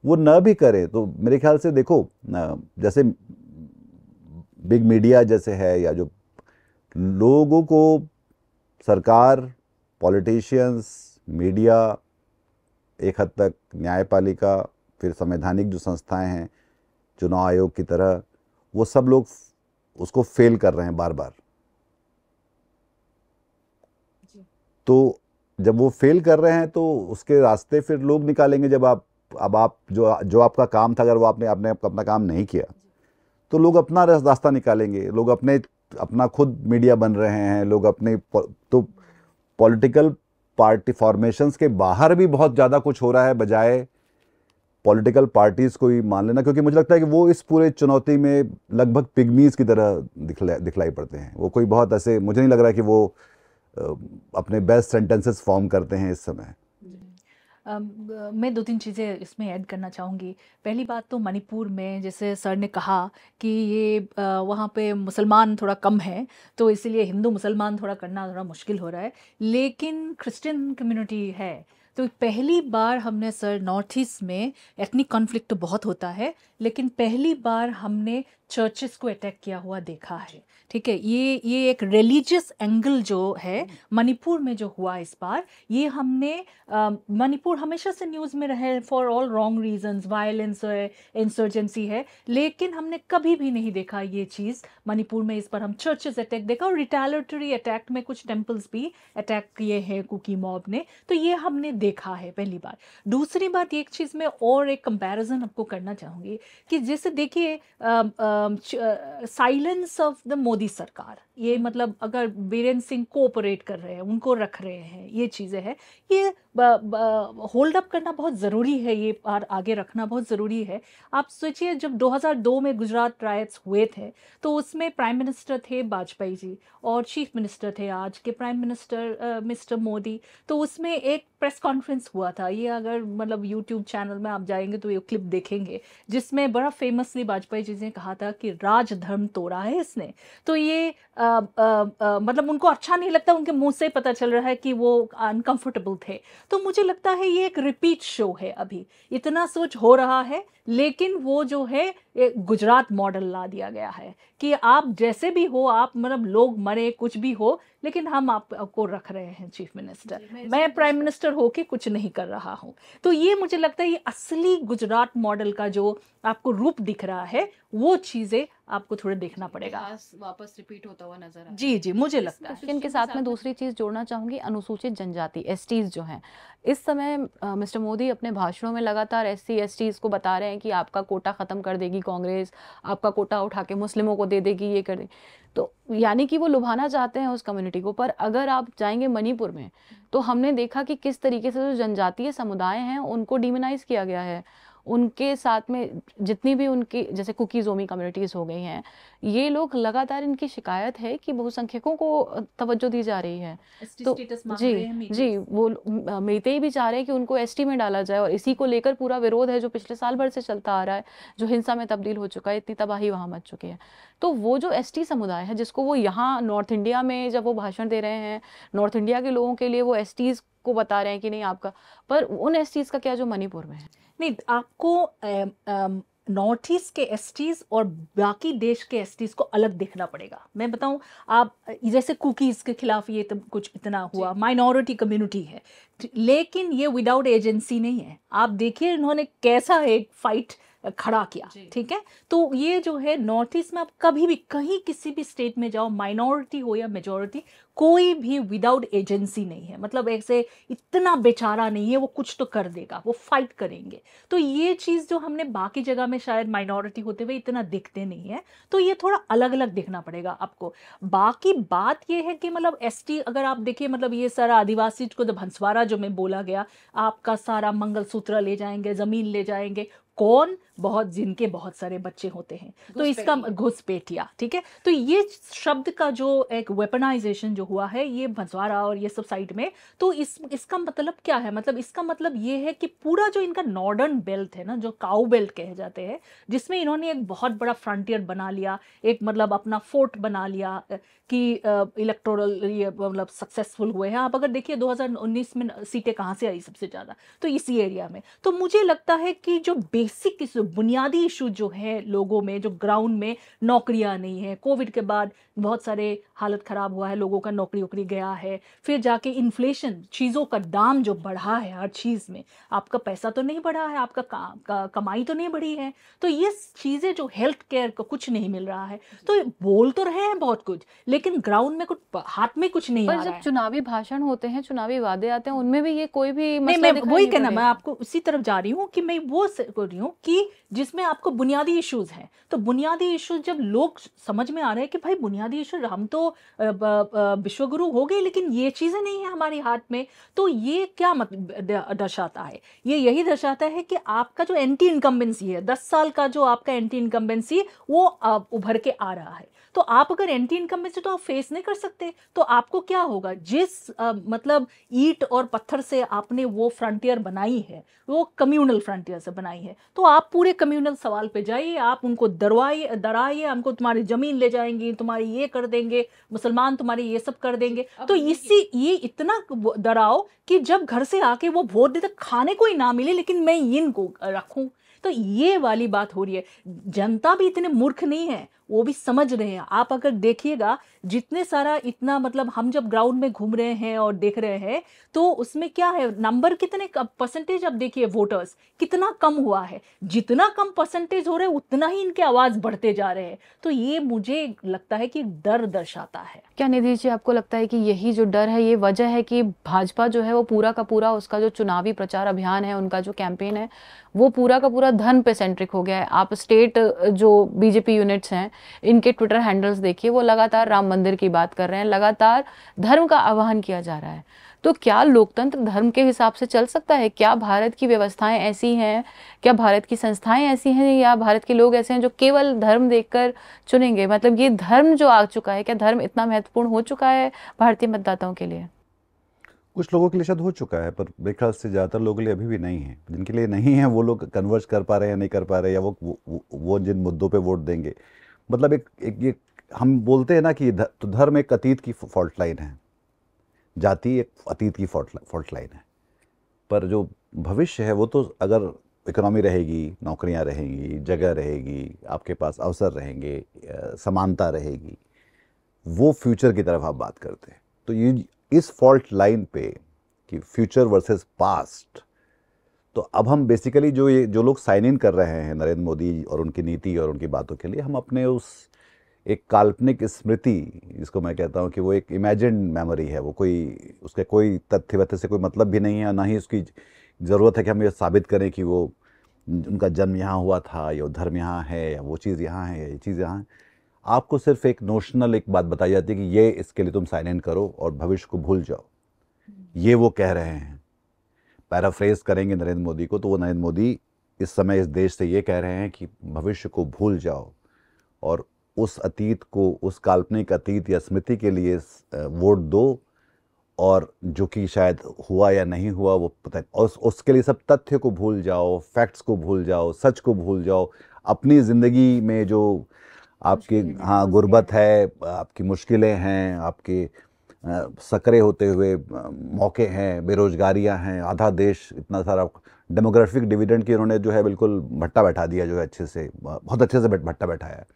वो न भी करें तो मेरे ख्याल से देखो जैसे बिग मीडिया जैसे है या जो लोगों को सरकार पॉलिटिशियंस मीडिया एक हद तक न्यायपालिका फिर संवैधानिक जो संस्थाएं हैं चुनाव आयोग की तरह वो सब लोग उसको फेल कर रहे हैं बार बार तो जब वो फेल कर रहे हैं तो उसके रास्ते फिर लोग निकालेंगे जब आप अब आप जो जो आपका काम था अगर वो आपने आपने अपना काम नहीं किया तो लोग अपना रास्ता निकालेंगे लोग अपने अपना खुद मीडिया बन रहे हैं लोग अपने तो पॉलिटिकल पार्टी फॉर्मेशंस के बाहर भी बहुत ज़्यादा कुछ हो रहा है बजाय पॉलिटिकल पार्टीज़ को ही मान लेना क्योंकि मुझे लगता है कि वो इस पूरे चुनौती में लगभग पिगमीज़ की तरह दिखला दिखलाई पड़ते हैं वो कोई बहुत ऐसे मुझे नहीं लग रहा कि वो अपने बेस्ट सेंटेंसेस फॉर्म करते हैं इस समय Uh, मैं दो तीन चीज़ें इसमें ऐड करना चाहूँगी पहली बात तो मणिपुर में जैसे सर ने कहा कि ये वहाँ पे मुसलमान थोड़ा कम है तो इसीलिए हिंदू मुसलमान थोड़ा करना थोड़ा मुश्किल हो रहा है लेकिन क्रिश्चियन कम्युनिटी है तो पहली बार हमने सर नॉर्थ ईस्ट में एथनिक कॉन्फ्लिक्ट तो बहुत होता है लेकिन पहली बार हमने चर्चेस को अटैक किया हुआ देखा है ठीक है ये ये एक रिलीजियस एंगल जो है हम्म। मणिपुर में जो हुआ इस बार ये हमने मणिपुर हमेशा से न्यूज़ में रहे for all wrong reasons violence है इंसर्जेंसी है लेकिन हमने कभी भी नहीं देखा ये चीज़ मणिपुर में इस बार हम चर्चेस अटैक देखा और रिटेलेटरी अटैक में कुछ टेम्पल्स भी अटैक किए हैं कुकी मॉब ने तो ये हमने देखा है पहली बार दूसरी बात एक चीज़ में और एक कंपेरिजन आपको करना चाहूँगी कि जैसे देखिए साइलेंस ऑफ द मोदी सरकार ये मतलब अगर बीरेन्द्र सिंह कोऑपरेट कर रहे हैं उनको रख रहे हैं ये चीज़ें हैं ये होल्ड अप करना बहुत ज़रूरी है ये और आगे रखना बहुत ज़रूरी है आप सोचिए जब 2002 में गुजरात रायट्स हुए थे तो उसमें प्राइम मिनिस्टर थे वाजपेयी जी और चीफ मिनिस्टर थे आज के प्राइम मिनिस्टर मिस्टर मोदी तो उसमें एक प्रेस कॉन्फ्रेंस हुआ था ये अगर मतलब यूट्यूब चैनल में आप जाएंगे तो ये क्लिप देखेंगे जिसमें बड़ा फेमसली वाजपेयी जी ने कहा था कि राजधर्म तोड़ा है इसने तो ये आ, आ, आ, मतलब उनको अच्छा नहीं लगता उनके मुंह से पता चल रहा है कि वो अनकंफर्टेबल थे तो मुझे लगता है ये एक रिपीट शो है अभी इतना सोच हो रहा है लेकिन वो जो है गुजरात मॉडल ला दिया गया है कि आप जैसे भी हो आप मतलब लोग मरे कुछ भी हो लेकिन हम आपको रख रहे हैं चीफ मिनिस्टर मैं प्राइम मिनिस्टर होके कुछ नहीं कर रहा हूँ तो ये मुझे लगता है ये असली गुजरात मॉडल का जो आपको रूप दिख रहा है वो चीज़ें आपको थोड़ा देखना पड़ेगा वापस रिपीट होता हुआ नजर जी जी मुझे लगता है इनके साथ में दूसरी चीज़ जोड़ना चाहूंगी अनुसूचित जनजाति एस जो है इस समय मिस्टर मोदी अपने भाषणों में लगातार एस सी को बता रहे हैं हैं कि आपका कोटा ख़त्म कर देगी कांग्रेस आपका कोटा उठा के मुस्लिमों को दे देगी ये कर दे तो यानी कि वो लुभाना चाहते हैं उस कम्युनिटी को पर अगर आप जाएंगे मणिपुर में तो हमने देखा कि किस तरीके से जो जनजातीय समुदाय हैं उनको डिमिनाइज किया गया है उनके साथ में जितनी भी उनकी जैसे जोमी कम्युनिटीज़ हो गई हैं ये लोग लगातार इनकी शिकायत है कि बहुसंख्यकों को तवज्जो दी जा रही है तो जी जी वो मिलते ही भी चाह रहे हैं कि उनको एस में डाला जाए और इसी को लेकर पूरा विरोध है जो पिछले साल भर से चलता आ रहा है जो हिंसा में तब्दील हो चुका है इतनी तबाही वहाँ मच चुकी है तो वो जो एस समुदाय है जिसको वो यहाँ नॉर्थ इंडिया में जब वो भाषण दे रहे हैं नॉर्थ इंडिया के लोगों के लिए वो एस को बता रहे हैं कि नहीं आपका पर उन एस का क्या जो मणिपुर में है नहीं आपको नॉर्थ ईस्ट के एस और बाकी देश के एस को अलग देखना पड़ेगा मैं बताऊं आप जैसे कुकीज़ के खिलाफ ये तो कुछ इतना हुआ माइनॉरिटी कम्युनिटी है लेकिन ये विदाउट एजेंसी नहीं है आप देखिए इन्होंने कैसा एक फाइट खड़ा किया ठीक है तो ये जो है नॉर्थ ईस्ट में आप कभी भी कहीं किसी भी स्टेट में जाओ माइनॉरिटी हो या मेजोरिटी कोई भी विदाउट एजेंसी नहीं है मतलब ऐसे इतना बेचारा नहीं है वो कुछ तो कर देगा वो फाइट करेंगे तो ये चीज़ जो हमने बाकी जगह में शायद माइनॉरिटी होते हुए इतना दिखते नहीं है तो ये थोड़ा अलग अलग दिखना पड़ेगा आपको बाकी बात ये है कि मतलब एस अगर आप देखिए मतलब ये सारा आदिवासी को तो भंसवारा जो मैं बोला गया आपका सारा मंगलसूत्र ले जाएंगे ज़मीन ले जाएंगे कौन बहुत जिनके बहुत सारे बच्चे होते हैं तो इसका घुसपेटिया ठीक है तो ये शब्द का जो एक वेपनाइजेशन जो हुआ है ये भंसवारा और ये सब साइड में तो इस इसका मतलब क्या है मतलब इसका मतलब ये है कि पूरा जो इनका नॉर्डर्न बेल्ट है ना जो काउ बेल्ट कहे जाते हैं जिसमें इन्होंने एक बहुत बड़ा फ्रंटियर बना लिया एक मतलब अपना फोर्ट बना लिया कि इलेक्टोरल ये मतलब सक्सेसफुल हुए हैं आप अगर देखिए 2019 में सीटें कहाँ से आई सबसे ज़्यादा तो इसी एरिया में तो मुझे लगता है कि जो बेसिक इस बुनियादी इशू जो है लोगों में जो ग्राउंड में नौकरियां नहीं है कोविड के बाद बहुत सारे हालत ख़राब हुआ है लोगों का नौकरी वोकरी गया है फिर जाके इन्फ्लेशन चीज़ों का दाम जो बढ़ा है हर चीज़ में आपका पैसा तो नहीं बढ़ा है आपका का, का, कमाई तो नहीं बढ़ी है तो ये चीज़ें जो हेल्थ केयर को कुछ नहीं मिल रहा है तो बोल तो रहे हैं बहुत कुछ लेकिन ग्राउंड में कुछ हाथ में कुछ नहीं पर जब चुनावी भाषण होते हैं चुनावी वादे आते हैं उनमें भी ये कोई भी नहीं मैं वही कहना मैं आपको उसी तरफ जा रही हूँ कि मैं वो कर रही हूँ कि जिसमें आपको बुनियादी इश्यूज हैं तो बुनियादी इशूज जब लोग समझ में आ रहे हैं कि भाई बुनियादी इशू हम तो विश्वगुरु हो गए लेकिन ये चीज़ें नहीं है हमारे हाथ में तो ये क्या मत दर्शाता है ये यही दर्शाता है कि आपका जो एंटी इनकम्बेंसी है दस साल का जो आपका एंटी इनकम्बेंसी वो उभर के आ रहा है तो आप अगर एंटी से तो आप फेस नहीं कर सकते तो आपको क्या होगा जिस आ, मतलब ईट और पत्थर से आपने वो फ्रंटियर बनाई है वो कम्यूनल फ्रंटियर से बनाई है तो आप पूरे कम्यूनल सवाल पे जाइए आप उनको दरवाइए डराइए हमको तुम्हारी ज़मीन ले जाएंगी तुम्हारी ये कर देंगे मुसलमान तुम्हारे ये सब कर देंगे तो इससे ये इतना डराओ कि जब घर से आके वो वोट देते खाने को ही ना मिले लेकिन मैं इनको रखूँ तो ये वाली बात हो रही है जनता भी इतने मूर्ख नहीं है वो भी समझ रहे हैं आप अगर देखिएगा जितने सारा इतना मतलब हम जब ग्राउंड में घूम रहे हैं और देख रहे हैं तो उसमें क्या है नंबर कितने परसेंटेज आप देखिए वोटर्स कितना कम हुआ है जितना कम परसेंटेज हो रहे उतना ही इनके आवाज़ बढ़ते जा रहे हैं तो ये मुझे लगता है कि डर दर्शाता है क्या निधि जी आपको लगता है कि यही जो डर है ये वजह है कि भाजपा जो है वो पूरा का पूरा उसका जो चुनावी प्रचार अभियान है उनका जो कैंपेन है वो पूरा का पूरा धन पे सेंट्रिक हो गया है आप स्टेट जो बीजेपी यूनिट्स हैं इनके ट्विटर हैंडल्स देखिए वो लगातार राम मंदिर की बात कर रहे हैं लगातार धर्म का आह्वान किया जा रहा है तो क्या लोकतंत्र धर्म के हिसाब से चल सकता है क्या भारत की व्यवस्थाएं ऐसी हैं क्या भारत की संस्थाएं ऐसी हैं या भारत के लोग ऐसे हैं जो केवल धर्म देखकर चुनेंगे मतलब ये धर्म जो आ चुका है क्या धर्म इतना महत्वपूर्ण हो चुका है भारतीय मतदाताओं के लिए कुछ लोगों के लिए शायद हो चुका है पर मेरे ख्याल से ज़्यादातर लोगों के लिए अभी भी नहीं है जिनके लिए नहीं है वो लोग कन्वर्स कर पा रहे हैं या नहीं कर पा रहे या वो वो, जिन मुद्दों पे वोट देंगे मतलब एक एक ये हम बोलते हैं ना कि तो धर्म एक अतीत की फॉल्ट लाइन है जाति एक अतीत की फॉल्ट फॉल्ट लाइन है पर जो भविष्य है वो तो अगर इकोनॉमी रहेगी नौकरियां रहेंगी जगह रहेगी आपके पास अवसर रहेंगे समानता रहेगी वो फ्यूचर की तरफ आप बात करते हैं तो ये इस फॉल्ट लाइन पे कि फ्यूचर वर्सेस पास्ट तो अब हम बेसिकली जो ये जो लोग साइन इन कर रहे हैं नरेंद्र मोदी और उनकी नीति और उनकी बातों के लिए हम अपने उस एक काल्पनिक स्मृति जिसको मैं कहता हूँ कि वो एक इमेजिन मेमोरी है वो कोई उसके कोई तथ्य वथ्य से कोई मतलब भी नहीं है ना ही उसकी ज़रूरत है कि हम ये साबित करें कि वो उनका जन्म यहाँ हुआ था या धर्म यहाँ है या वो चीज़ यहाँ है या ये चीज़ यहाँ है आपको सिर्फ एक नोशनल एक बात बताई जाती है कि ये इसके लिए तुम साइन इन करो और भविष्य को भूल जाओ ये वो कह रहे हैं पैराफ्रेज करेंगे नरेंद्र मोदी को तो वो नरेंद्र मोदी इस समय इस देश से ये कह रहे हैं कि भविष्य को भूल जाओ और उस अतीत को उस काल्पनिक अतीत या स्मृति के लिए वोट दो और जो कि शायद हुआ या नहीं हुआ वो पता उस, उसके लिए सब तथ्य को भूल जाओ फैक्ट्स को भूल जाओ सच को भूल जाओ अपनी ज़िंदगी में जो आपकी हाँ गुर्बत है आपकी मुश्किलें हैं आपके सकरे होते हुए मौके हैं बेरोजगारियां हैं आधा देश इतना सारा डेमोग्राफिक डिविडेंड की उन्होंने जो है बिल्कुल भट्टा बैठा दिया जो है अच्छे से बहुत अच्छे से भट्टा बैठाया है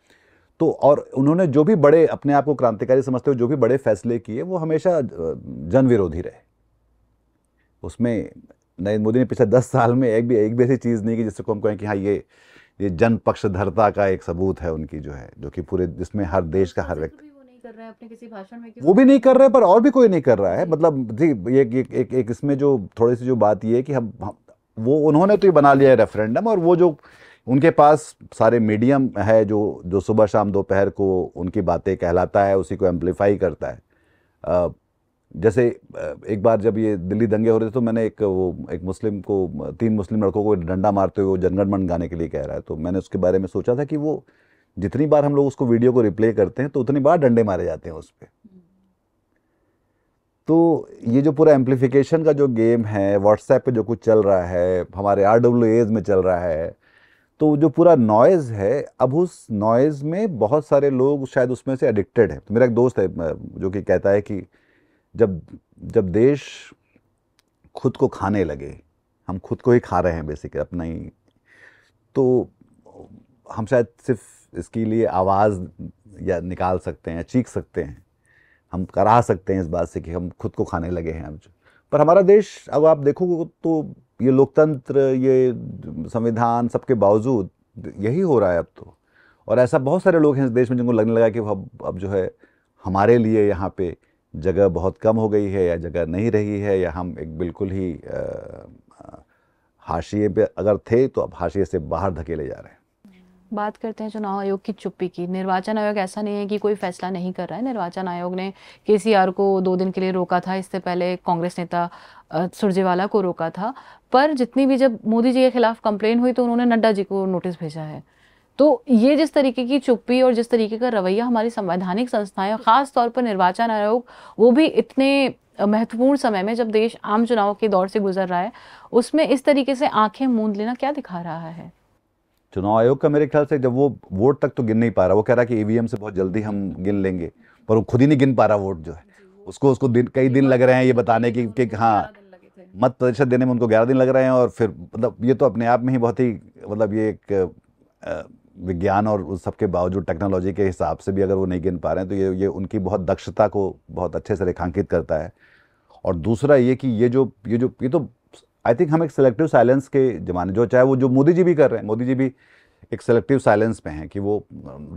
तो और उन्होंने जो भी बड़े अपने आप को क्रांतिकारी समझते हुए जो भी बड़े फैसले किए वो हमेशा जन विरोधी रहे उसमें नरेंद्र मोदी ने पिछले दस साल में एक भी एक भी ऐसी चीज़ नहीं की जिससे को हम कहें कि हाँ ये ये जन पक्षधरता का एक सबूत है उनकी जो है जो कि पूरे जिसमें हर देश का हर व्यक्ति कर रहे हैं अपने किसी भाषण में वो भी नहीं कर रहे पर और भी कोई नहीं कर रहा है मतलब जी ये एक एक एक इसमें जो थोड़ी सी जो बात ये है कि हम, हम वो उन्होंने तो ये बना लिया है रेफरेंडम और वो जो उनके पास सारे मीडियम है जो जो सुबह शाम दोपहर को उनकी बातें कहलाता है उसी को एम्पलीफाई करता है जैसे एक बार जब ये दिल्ली दंगे हो रहे थे तो मैंने एक वो एक मुस्लिम को तीन मुस्लिम लड़कों को डंडा मारते हुए वो जनगणमन गाने के लिए कह रहा है तो मैंने उसके बारे में सोचा था कि वो जितनी बार हम लोग उसको वीडियो को रिप्ले करते हैं तो उतनी बार डंडे मारे जाते हैं उस पर तो ये जो पूरा एम्पलीफिकेशन का जो गेम है व्हाट्सएप पे जो कुछ चल रहा है हमारे आर में चल रहा है तो जो पूरा नॉइज़ है अब उस नॉइज़ में बहुत सारे लोग शायद उसमें से एडिक्टेड हैं तो मेरा एक दोस्त है जो कि कहता है कि जब जब देश खुद को खाने लगे हम खुद को ही खा रहे हैं बेसिकली अपना ही तो हम शायद सिर्फ इसके लिए आवाज़ या निकाल सकते हैं चीख सकते हैं हम करा सकते हैं इस बात से कि हम खुद को खाने लगे हैं अब पर हमारा देश अब आप देखोगे तो ये लोकतंत्र ये संविधान सबके बावजूद यही हो रहा है अब तो और ऐसा बहुत सारे लोग हैं इस देश में जिनको लगने लगा कि अब अब जो है हमारे लिए यहाँ पे जगह बहुत कम हो गई है या जगह नहीं रही है या हम एक बिल्कुल ही हाशिए पे अगर थे तो अब हाशिए से बाहर धकेले जा रहे हैं बात करते हैं चुनाव आयोग की चुप्पी की निर्वाचन आयोग ऐसा नहीं है कि कोई फैसला नहीं कर रहा है निर्वाचन आयोग ने के को दो दिन के लिए रोका था इससे पहले कांग्रेस नेता सुरजेवाला को रोका था पर जितनी भी जब मोदी जी के खिलाफ कंप्लेन हुई तो उन्होंने नड्डा जी को नोटिस भेजा है तो ये जिस तरीके की चुप्पी और जिस तरीके का रवैया हमारी संवैधानिक संस्थाएं और ख़ास तौर पर निर्वाचन आयोग वो भी इतने महत्वपूर्ण समय में जब देश आम चुनाव के दौर से गुजर रहा है उसमें इस तरीके से आंखें मूंद लेना क्या दिखा रहा है चुनाव आयोग का मेरे ख्याल से जब वो वोट तक तो गिन नहीं पा रहा वो कह रहा कि ईवीएम e से बहुत जल्दी हम गिन लेंगे पर वो खुद ही नहीं गिन पा रहा वोट जो है उसको उसको दिन कई दिन लग रहे हैं ये बताने की कि हाँ मत प्रतिशत देने में उनको ग्यारह दिन लग रहे हैं और फिर मतलब ये तो अपने आप में ही बहुत ही मतलब ये एक विज्ञान और उस सब के बावजूद टेक्नोलॉजी के हिसाब से भी अगर वो नहीं गिन पा रहे हैं तो ये ये उनकी बहुत दक्षता को बहुत अच्छे से रेखांकित करता है और दूसरा ये कि ये जो ये जो ये तो आई थिंक हम एक सेलेक्टिव साइलेंस के ज़माने जो चाहे वो जो मोदी जी भी कर रहे हैं मोदी जी भी एक सेलेक्टिव साइलेंस में हैं कि वो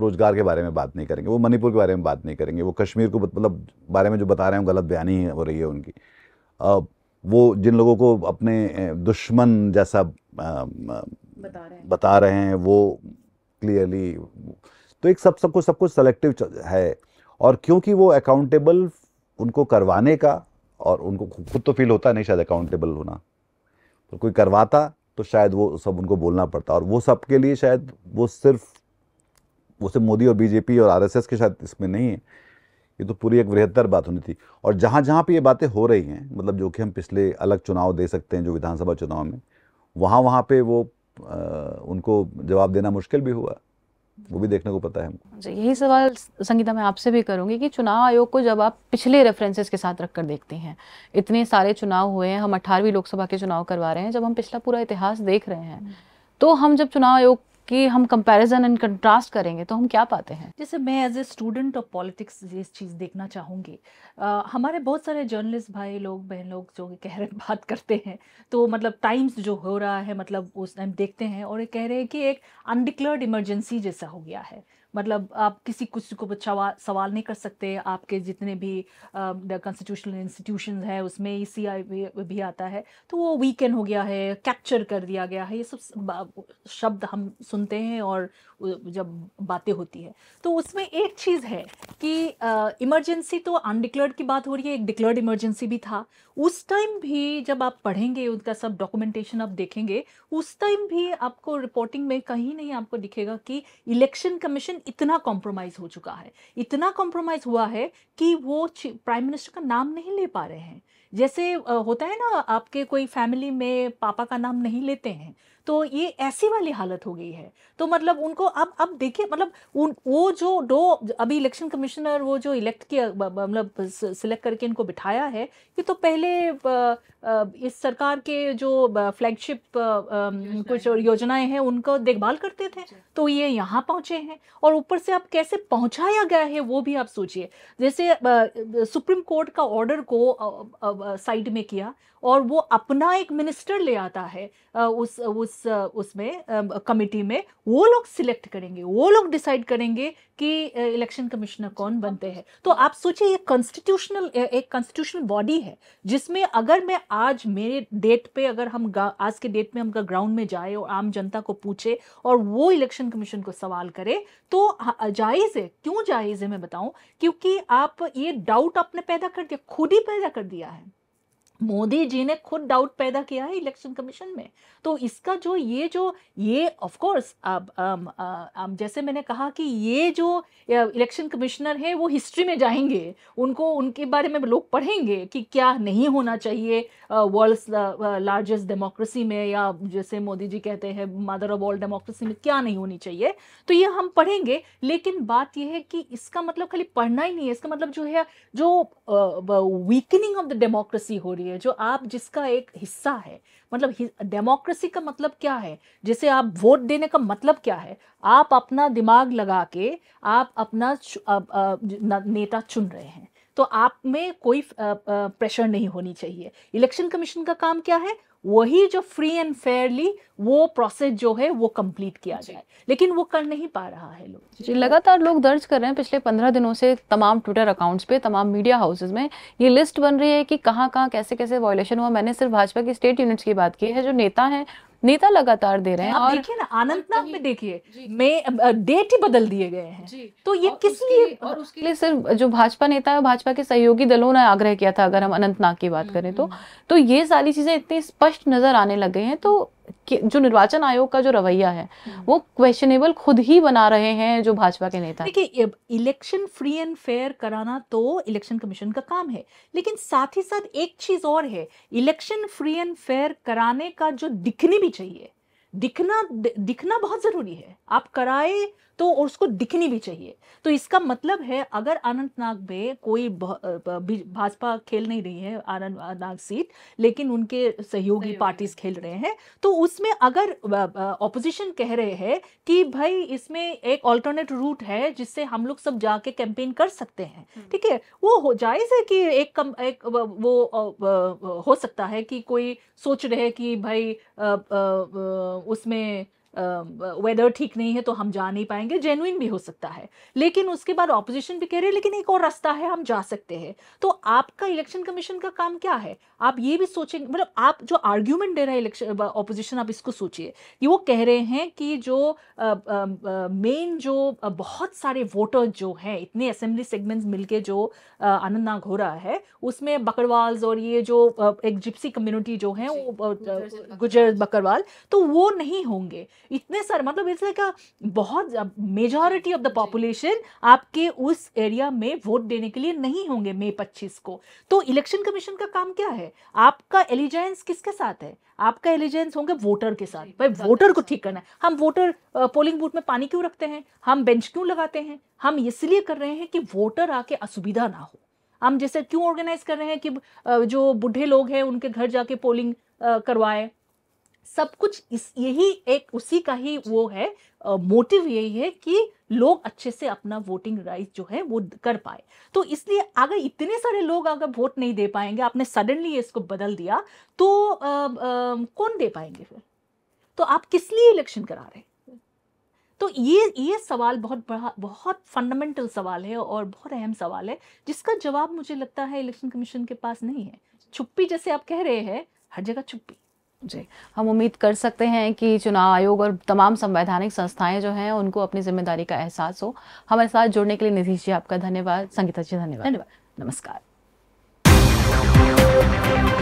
रोज़गार के बारे में बात नहीं करेंगे वो मणिपुर के बारे में बात नहीं करेंगे वो कश्मीर को मतलब बारे में जो बता रहे हैं गलत बयानी हो रही है उनकी आ, वो जिन लोगों को अपने दुश्मन जैसा आ, बता रहे हैं बता रहे हैं वो क्लियरली तो एक सब सबको सब कुछ सेलेक्टिव है और क्योंकि वो अकाउंटेबल उनको करवाने का और उनको खुद तो फील होता है नहीं शायद अकाउंटेबल होना तो कोई करवाता तो शायद वो सब उनको बोलना पड़ता और वो सब के लिए शायद वो सिर्फ वो सिर्फ मोदी और बीजेपी और आरएसएस के शायद इसमें नहीं है ये तो पूरी एक बृहत्तर बात होनी थी और जहाँ जहाँ पर ये बातें हो रही हैं मतलब जो कि हम पिछले अलग चुनाव दे सकते हैं जो विधानसभा चुनाव में वहाँ वहाँ पर वो आ, उनको जवाब देना मुश्किल भी हुआ वो भी देखने को पता है हमको यही सवाल संगीता मैं आपसे भी करूंगी कि चुनाव आयोग को जब आप पिछले रेफरेंसेस के साथ रखकर देखते हैं इतने सारे चुनाव हुए हैं हम अठारहवीं लोकसभा के चुनाव करवा रहे हैं जब हम पिछला पूरा इतिहास देख रहे हैं हम्म। तो हम जब चुनाव आयोग कि हम कंपैरिजन एंड कंट्रास्ट करेंगे तो हम क्या पाते हैं जैसे मैं as a student of politics ये चीज़ देखना चाहूँगी हमारे बहुत सारे जर्नलिस्ट भाई लोग बहन लोग जो कह रहे बात करते हैं तो मतलब टाइम्स जो हो रहा है मतलब उस टाइम देखते हैं और ये कह रहे हैं कि एक अनडिक्लर्ड इमरजेंसी जैसा हो गया है मतलब आप किसी कुछ को सवाल नहीं कर सकते आपके जितने भी कॉन्स्टिट्यूशनल इंस्टीट्यूशन है उसमें ई सी आई भी आता है तो वो वीकेंड हो गया है कैप्चर कर दिया गया है ये सब शब्द हम सुनते हैं और जब बातें होती है तो उसमें एक चीज़ है कि इमरजेंसी तो अनडिक्लेयर्ड की बात हो रही है एक डिक्लेयर्ड इमरजेंसी भी था उस टाइम भी जब आप पढ़ेंगे उनका सब डॉक्यूमेंटेशन आप देखेंगे उस टाइम भी आपको रिपोर्टिंग में कहीं नहीं आपको दिखेगा कि इलेक्शन कमीशन इतना कॉम्प्रोमाइज़ हो चुका है इतना कॉम्प्रोमाइज़ हुआ है कि वो प्राइम मिनिस्टर का नाम नहीं ले पा रहे हैं जैसे होता है ना आपके कोई फैमिली में पापा का नाम नहीं लेते हैं तो ये ऐसी वाली हालत हो गई है तो मतलब उनको अब अब देखिए मतलब उन वो जो दो अभी इलेक्शन कमिश्नर वो जो इलेक्ट किया मतलब सिलेक्ट करके इनको बिठाया है ये तो पहले इस सरकार के जो फ्लैगशिप कुछ योजनाएं हैं उनको देखभाल करते थे तो ये यहाँ पहुँचे हैं और ऊपर से अब कैसे पहुँचाया गया है वो भी आप सोचिए जैसे सुप्रीम कोर्ट का ऑर्डर को साइड में किया और वो अपना एक मिनिस्टर ले आता है उस उस उसमें कमेटी में वो लोग सिलेक्ट करेंगे वो लोग डिसाइड करेंगे कि इलेक्शन कमिश्नर कौन बनते हैं तो आप सोचिए ये कॉन्स्टिट्यूशनल एक कॉन्स्टिट्यूशनल बॉडी है जिसमें अगर मैं आज मेरे डेट पे अगर हम आज के डेट में हम ग्राउंड में जाए और आम जनता को पूछे और वो इलेक्शन कमीशन को सवाल करे तो जायज़ है क्यों जायज़ है मैं बताऊं क्योंकि आप ये डाउट आपने पैदा कर दिया खुद ही पैदा कर दिया है मोदी जी ने खुद डाउट पैदा किया है इलेक्शन कमीशन में तो इसका जो ये जो ये ऑफ कोर्स अब जैसे मैंने कहा कि ये जो इलेक्शन कमिश्नर है वो हिस्ट्री में जाएंगे उनको उनके बारे में लोग पढ़ेंगे कि क्या नहीं होना चाहिए वर्ल्ड लार्जेस्ट डेमोक्रेसी में या जैसे मोदी जी कहते हैं मदर ऑफ वर्ल्ड डेमोक्रेसी में क्या नहीं होनी चाहिए तो ये हम पढ़ेंगे लेकिन बात यह है कि इसका मतलब खाली पढ़ना ही नहीं है इसका मतलब जो है जो वीकनिंग ऑफ द डेमोक्रेसी हो रही है है जो आप जिसका एक हिस्सा है मतलब डेमोक्रेसी का मतलब क्या है जिसे आप वोट देने का मतलब क्या है आप अपना दिमाग लगा के आप अपना नेता चुन रहे हैं तो आप में कोई प्रेशर नहीं होनी चाहिए इलेक्शन कमीशन का काम क्या है वही जो फ्री एंड फेयरली वो प्रोसेस जो है वो कंप्लीट किया जाए लेकिन वो कर नहीं पा रहा है लोग जी लगातार लोग दर्ज कर रहे हैं पिछले पंद्रह दिनों से तमाम ट्विटर अकाउंट्स पे तमाम मीडिया हाउसेज में ये लिस्ट बन रही है कि कहाँ कहाँ कैसे कैसे वॉयलेशन हुआ मैंने सिर्फ भाजपा की स्टेट यूनिट्स की बात की है जो नेता हैं नेता लगातार दे रहे हैं और देखिए ना अनंतनाग में देखिए में डेट ही बदल दिए गए हैं तो ये किस लिए और उसके लिए सिर्फ जो भाजपा नेता है भाजपा के सहयोगी दलों ने आग्रह किया था अगर हम अनंतनाग की बात हम्म, करें तो हम्म, हम्म। तो ये सारी चीजें इतनी स्पष्ट नजर आने लग गई हैं तो जो निर्वाचन आयोग का जो रवैया है हम्म। वो क्वेश्चनेबल खुद ही बना रहे हैं जो भाजपा के नेता देखिए इलेक्शन फ्री एंड फेयर कराना तो इलेक्शन कमीशन का काम है लेकिन साथ ही साथ एक चीज और है इलेक्शन फ्री एंड फेयर कराने का जो दिखनी भी चाहिए दिखना दिखना बहुत जरूरी है आप कराए तो उसको दिखनी भी चाहिए तो इसका मतलब है अगर अनंतनाग में कोई भाजपा खेल नहीं रही है अनंतनाग सीट लेकिन उनके सहयोगी पार्टीज खेल रहे हैं तो उसमें अगर ऑपोजिशन कह रहे हैं कि भाई इसमें एक ऑल्टरनेट रूट है जिससे हम लोग सब जाके कैंपेन कर सकते हैं हम्म। ठीक है वो जायज़ है कि एक कम एक वो हो सकता है कि कोई सोच रहे कि भाई उसमें वेदर ठीक नहीं है तो हम जा नहीं पाएंगे जेनुइन भी हो सकता है लेकिन उसके बाद ऑपोजिशन भी कह रहे हैं लेकिन एक और रास्ता है हम जा सकते हैं तो आपका इलेक्शन कमीशन का काम क्या है आप ये भी सोचेंगे मतलब आप जो आर्ग्यूमेंट दे रहे हैं इलेक्शन ऑपोजिशन आप इसको सोचिए कि वो कह रहे हैं कि जो मेन जो बहुत सारे वोटर जो हैं इतने असेंबली सेगमेंट्स मिलके जो आनंद नाग हो रहा है उसमें बकरवाल्स और ये जो एक जिप्सी कम्युनिटी जो है वो गुजर बकरवाल तो वो नहीं होंगे इतने सारे मतलब इट्स लाइक बहुत मेजॉरिटी ऑफ द पॉपुलेशन आपके उस एरिया में वोट देने के लिए नहीं होंगे मई पच्चीस को तो इलेक्शन कमीशन का काम क्या है आपका एलिजेंस किसके साथ है आपका एलिजेंस होंगे वोटर के साथ भाई वोटर को ठीक करना है हम वोटर पोलिंग बूथ में पानी क्यों रखते हैं हम बेंच क्यों लगाते हैं हम इसलिए कर रहे हैं कि वोटर आके असुविधा ना हो हम जैसे क्यों ऑर्गेनाइज कर रहे हैं कि जो बूढ़े लोग हैं उनके घर जाके पोलिंग करवाएं सब कुछ इस यही एक उसी का ही वो है मोटिव यही है कि लोग अच्छे से अपना वोटिंग राइट जो है वो कर पाए तो इसलिए अगर इतने सारे लोग अगर वोट नहीं दे पाएंगे आपने सडनली इसको बदल दिया तो आ, आ, कौन दे पाएंगे फिर तो आप किस लिए इलेक्शन करा रहे हैं तो ये ये सवाल बहुत बड़ा बहुत फंडामेंटल सवाल है और बहुत अहम सवाल है जिसका जवाब मुझे लगता है इलेक्शन कमीशन के पास नहीं है छुप्पी जैसे आप कह रहे हैं हर जगह छुप्पी जी हम उम्मीद कर सकते हैं कि चुनाव आयोग और तमाम संवैधानिक संस्थाएं जो हैं उनको अपनी जिम्मेदारी का एहसास हो हमारे साथ जुड़ने के लिए नीतीश जी आपका धन्यवाद संगीता जी धन्यवाद धन्यवाद नमस्कार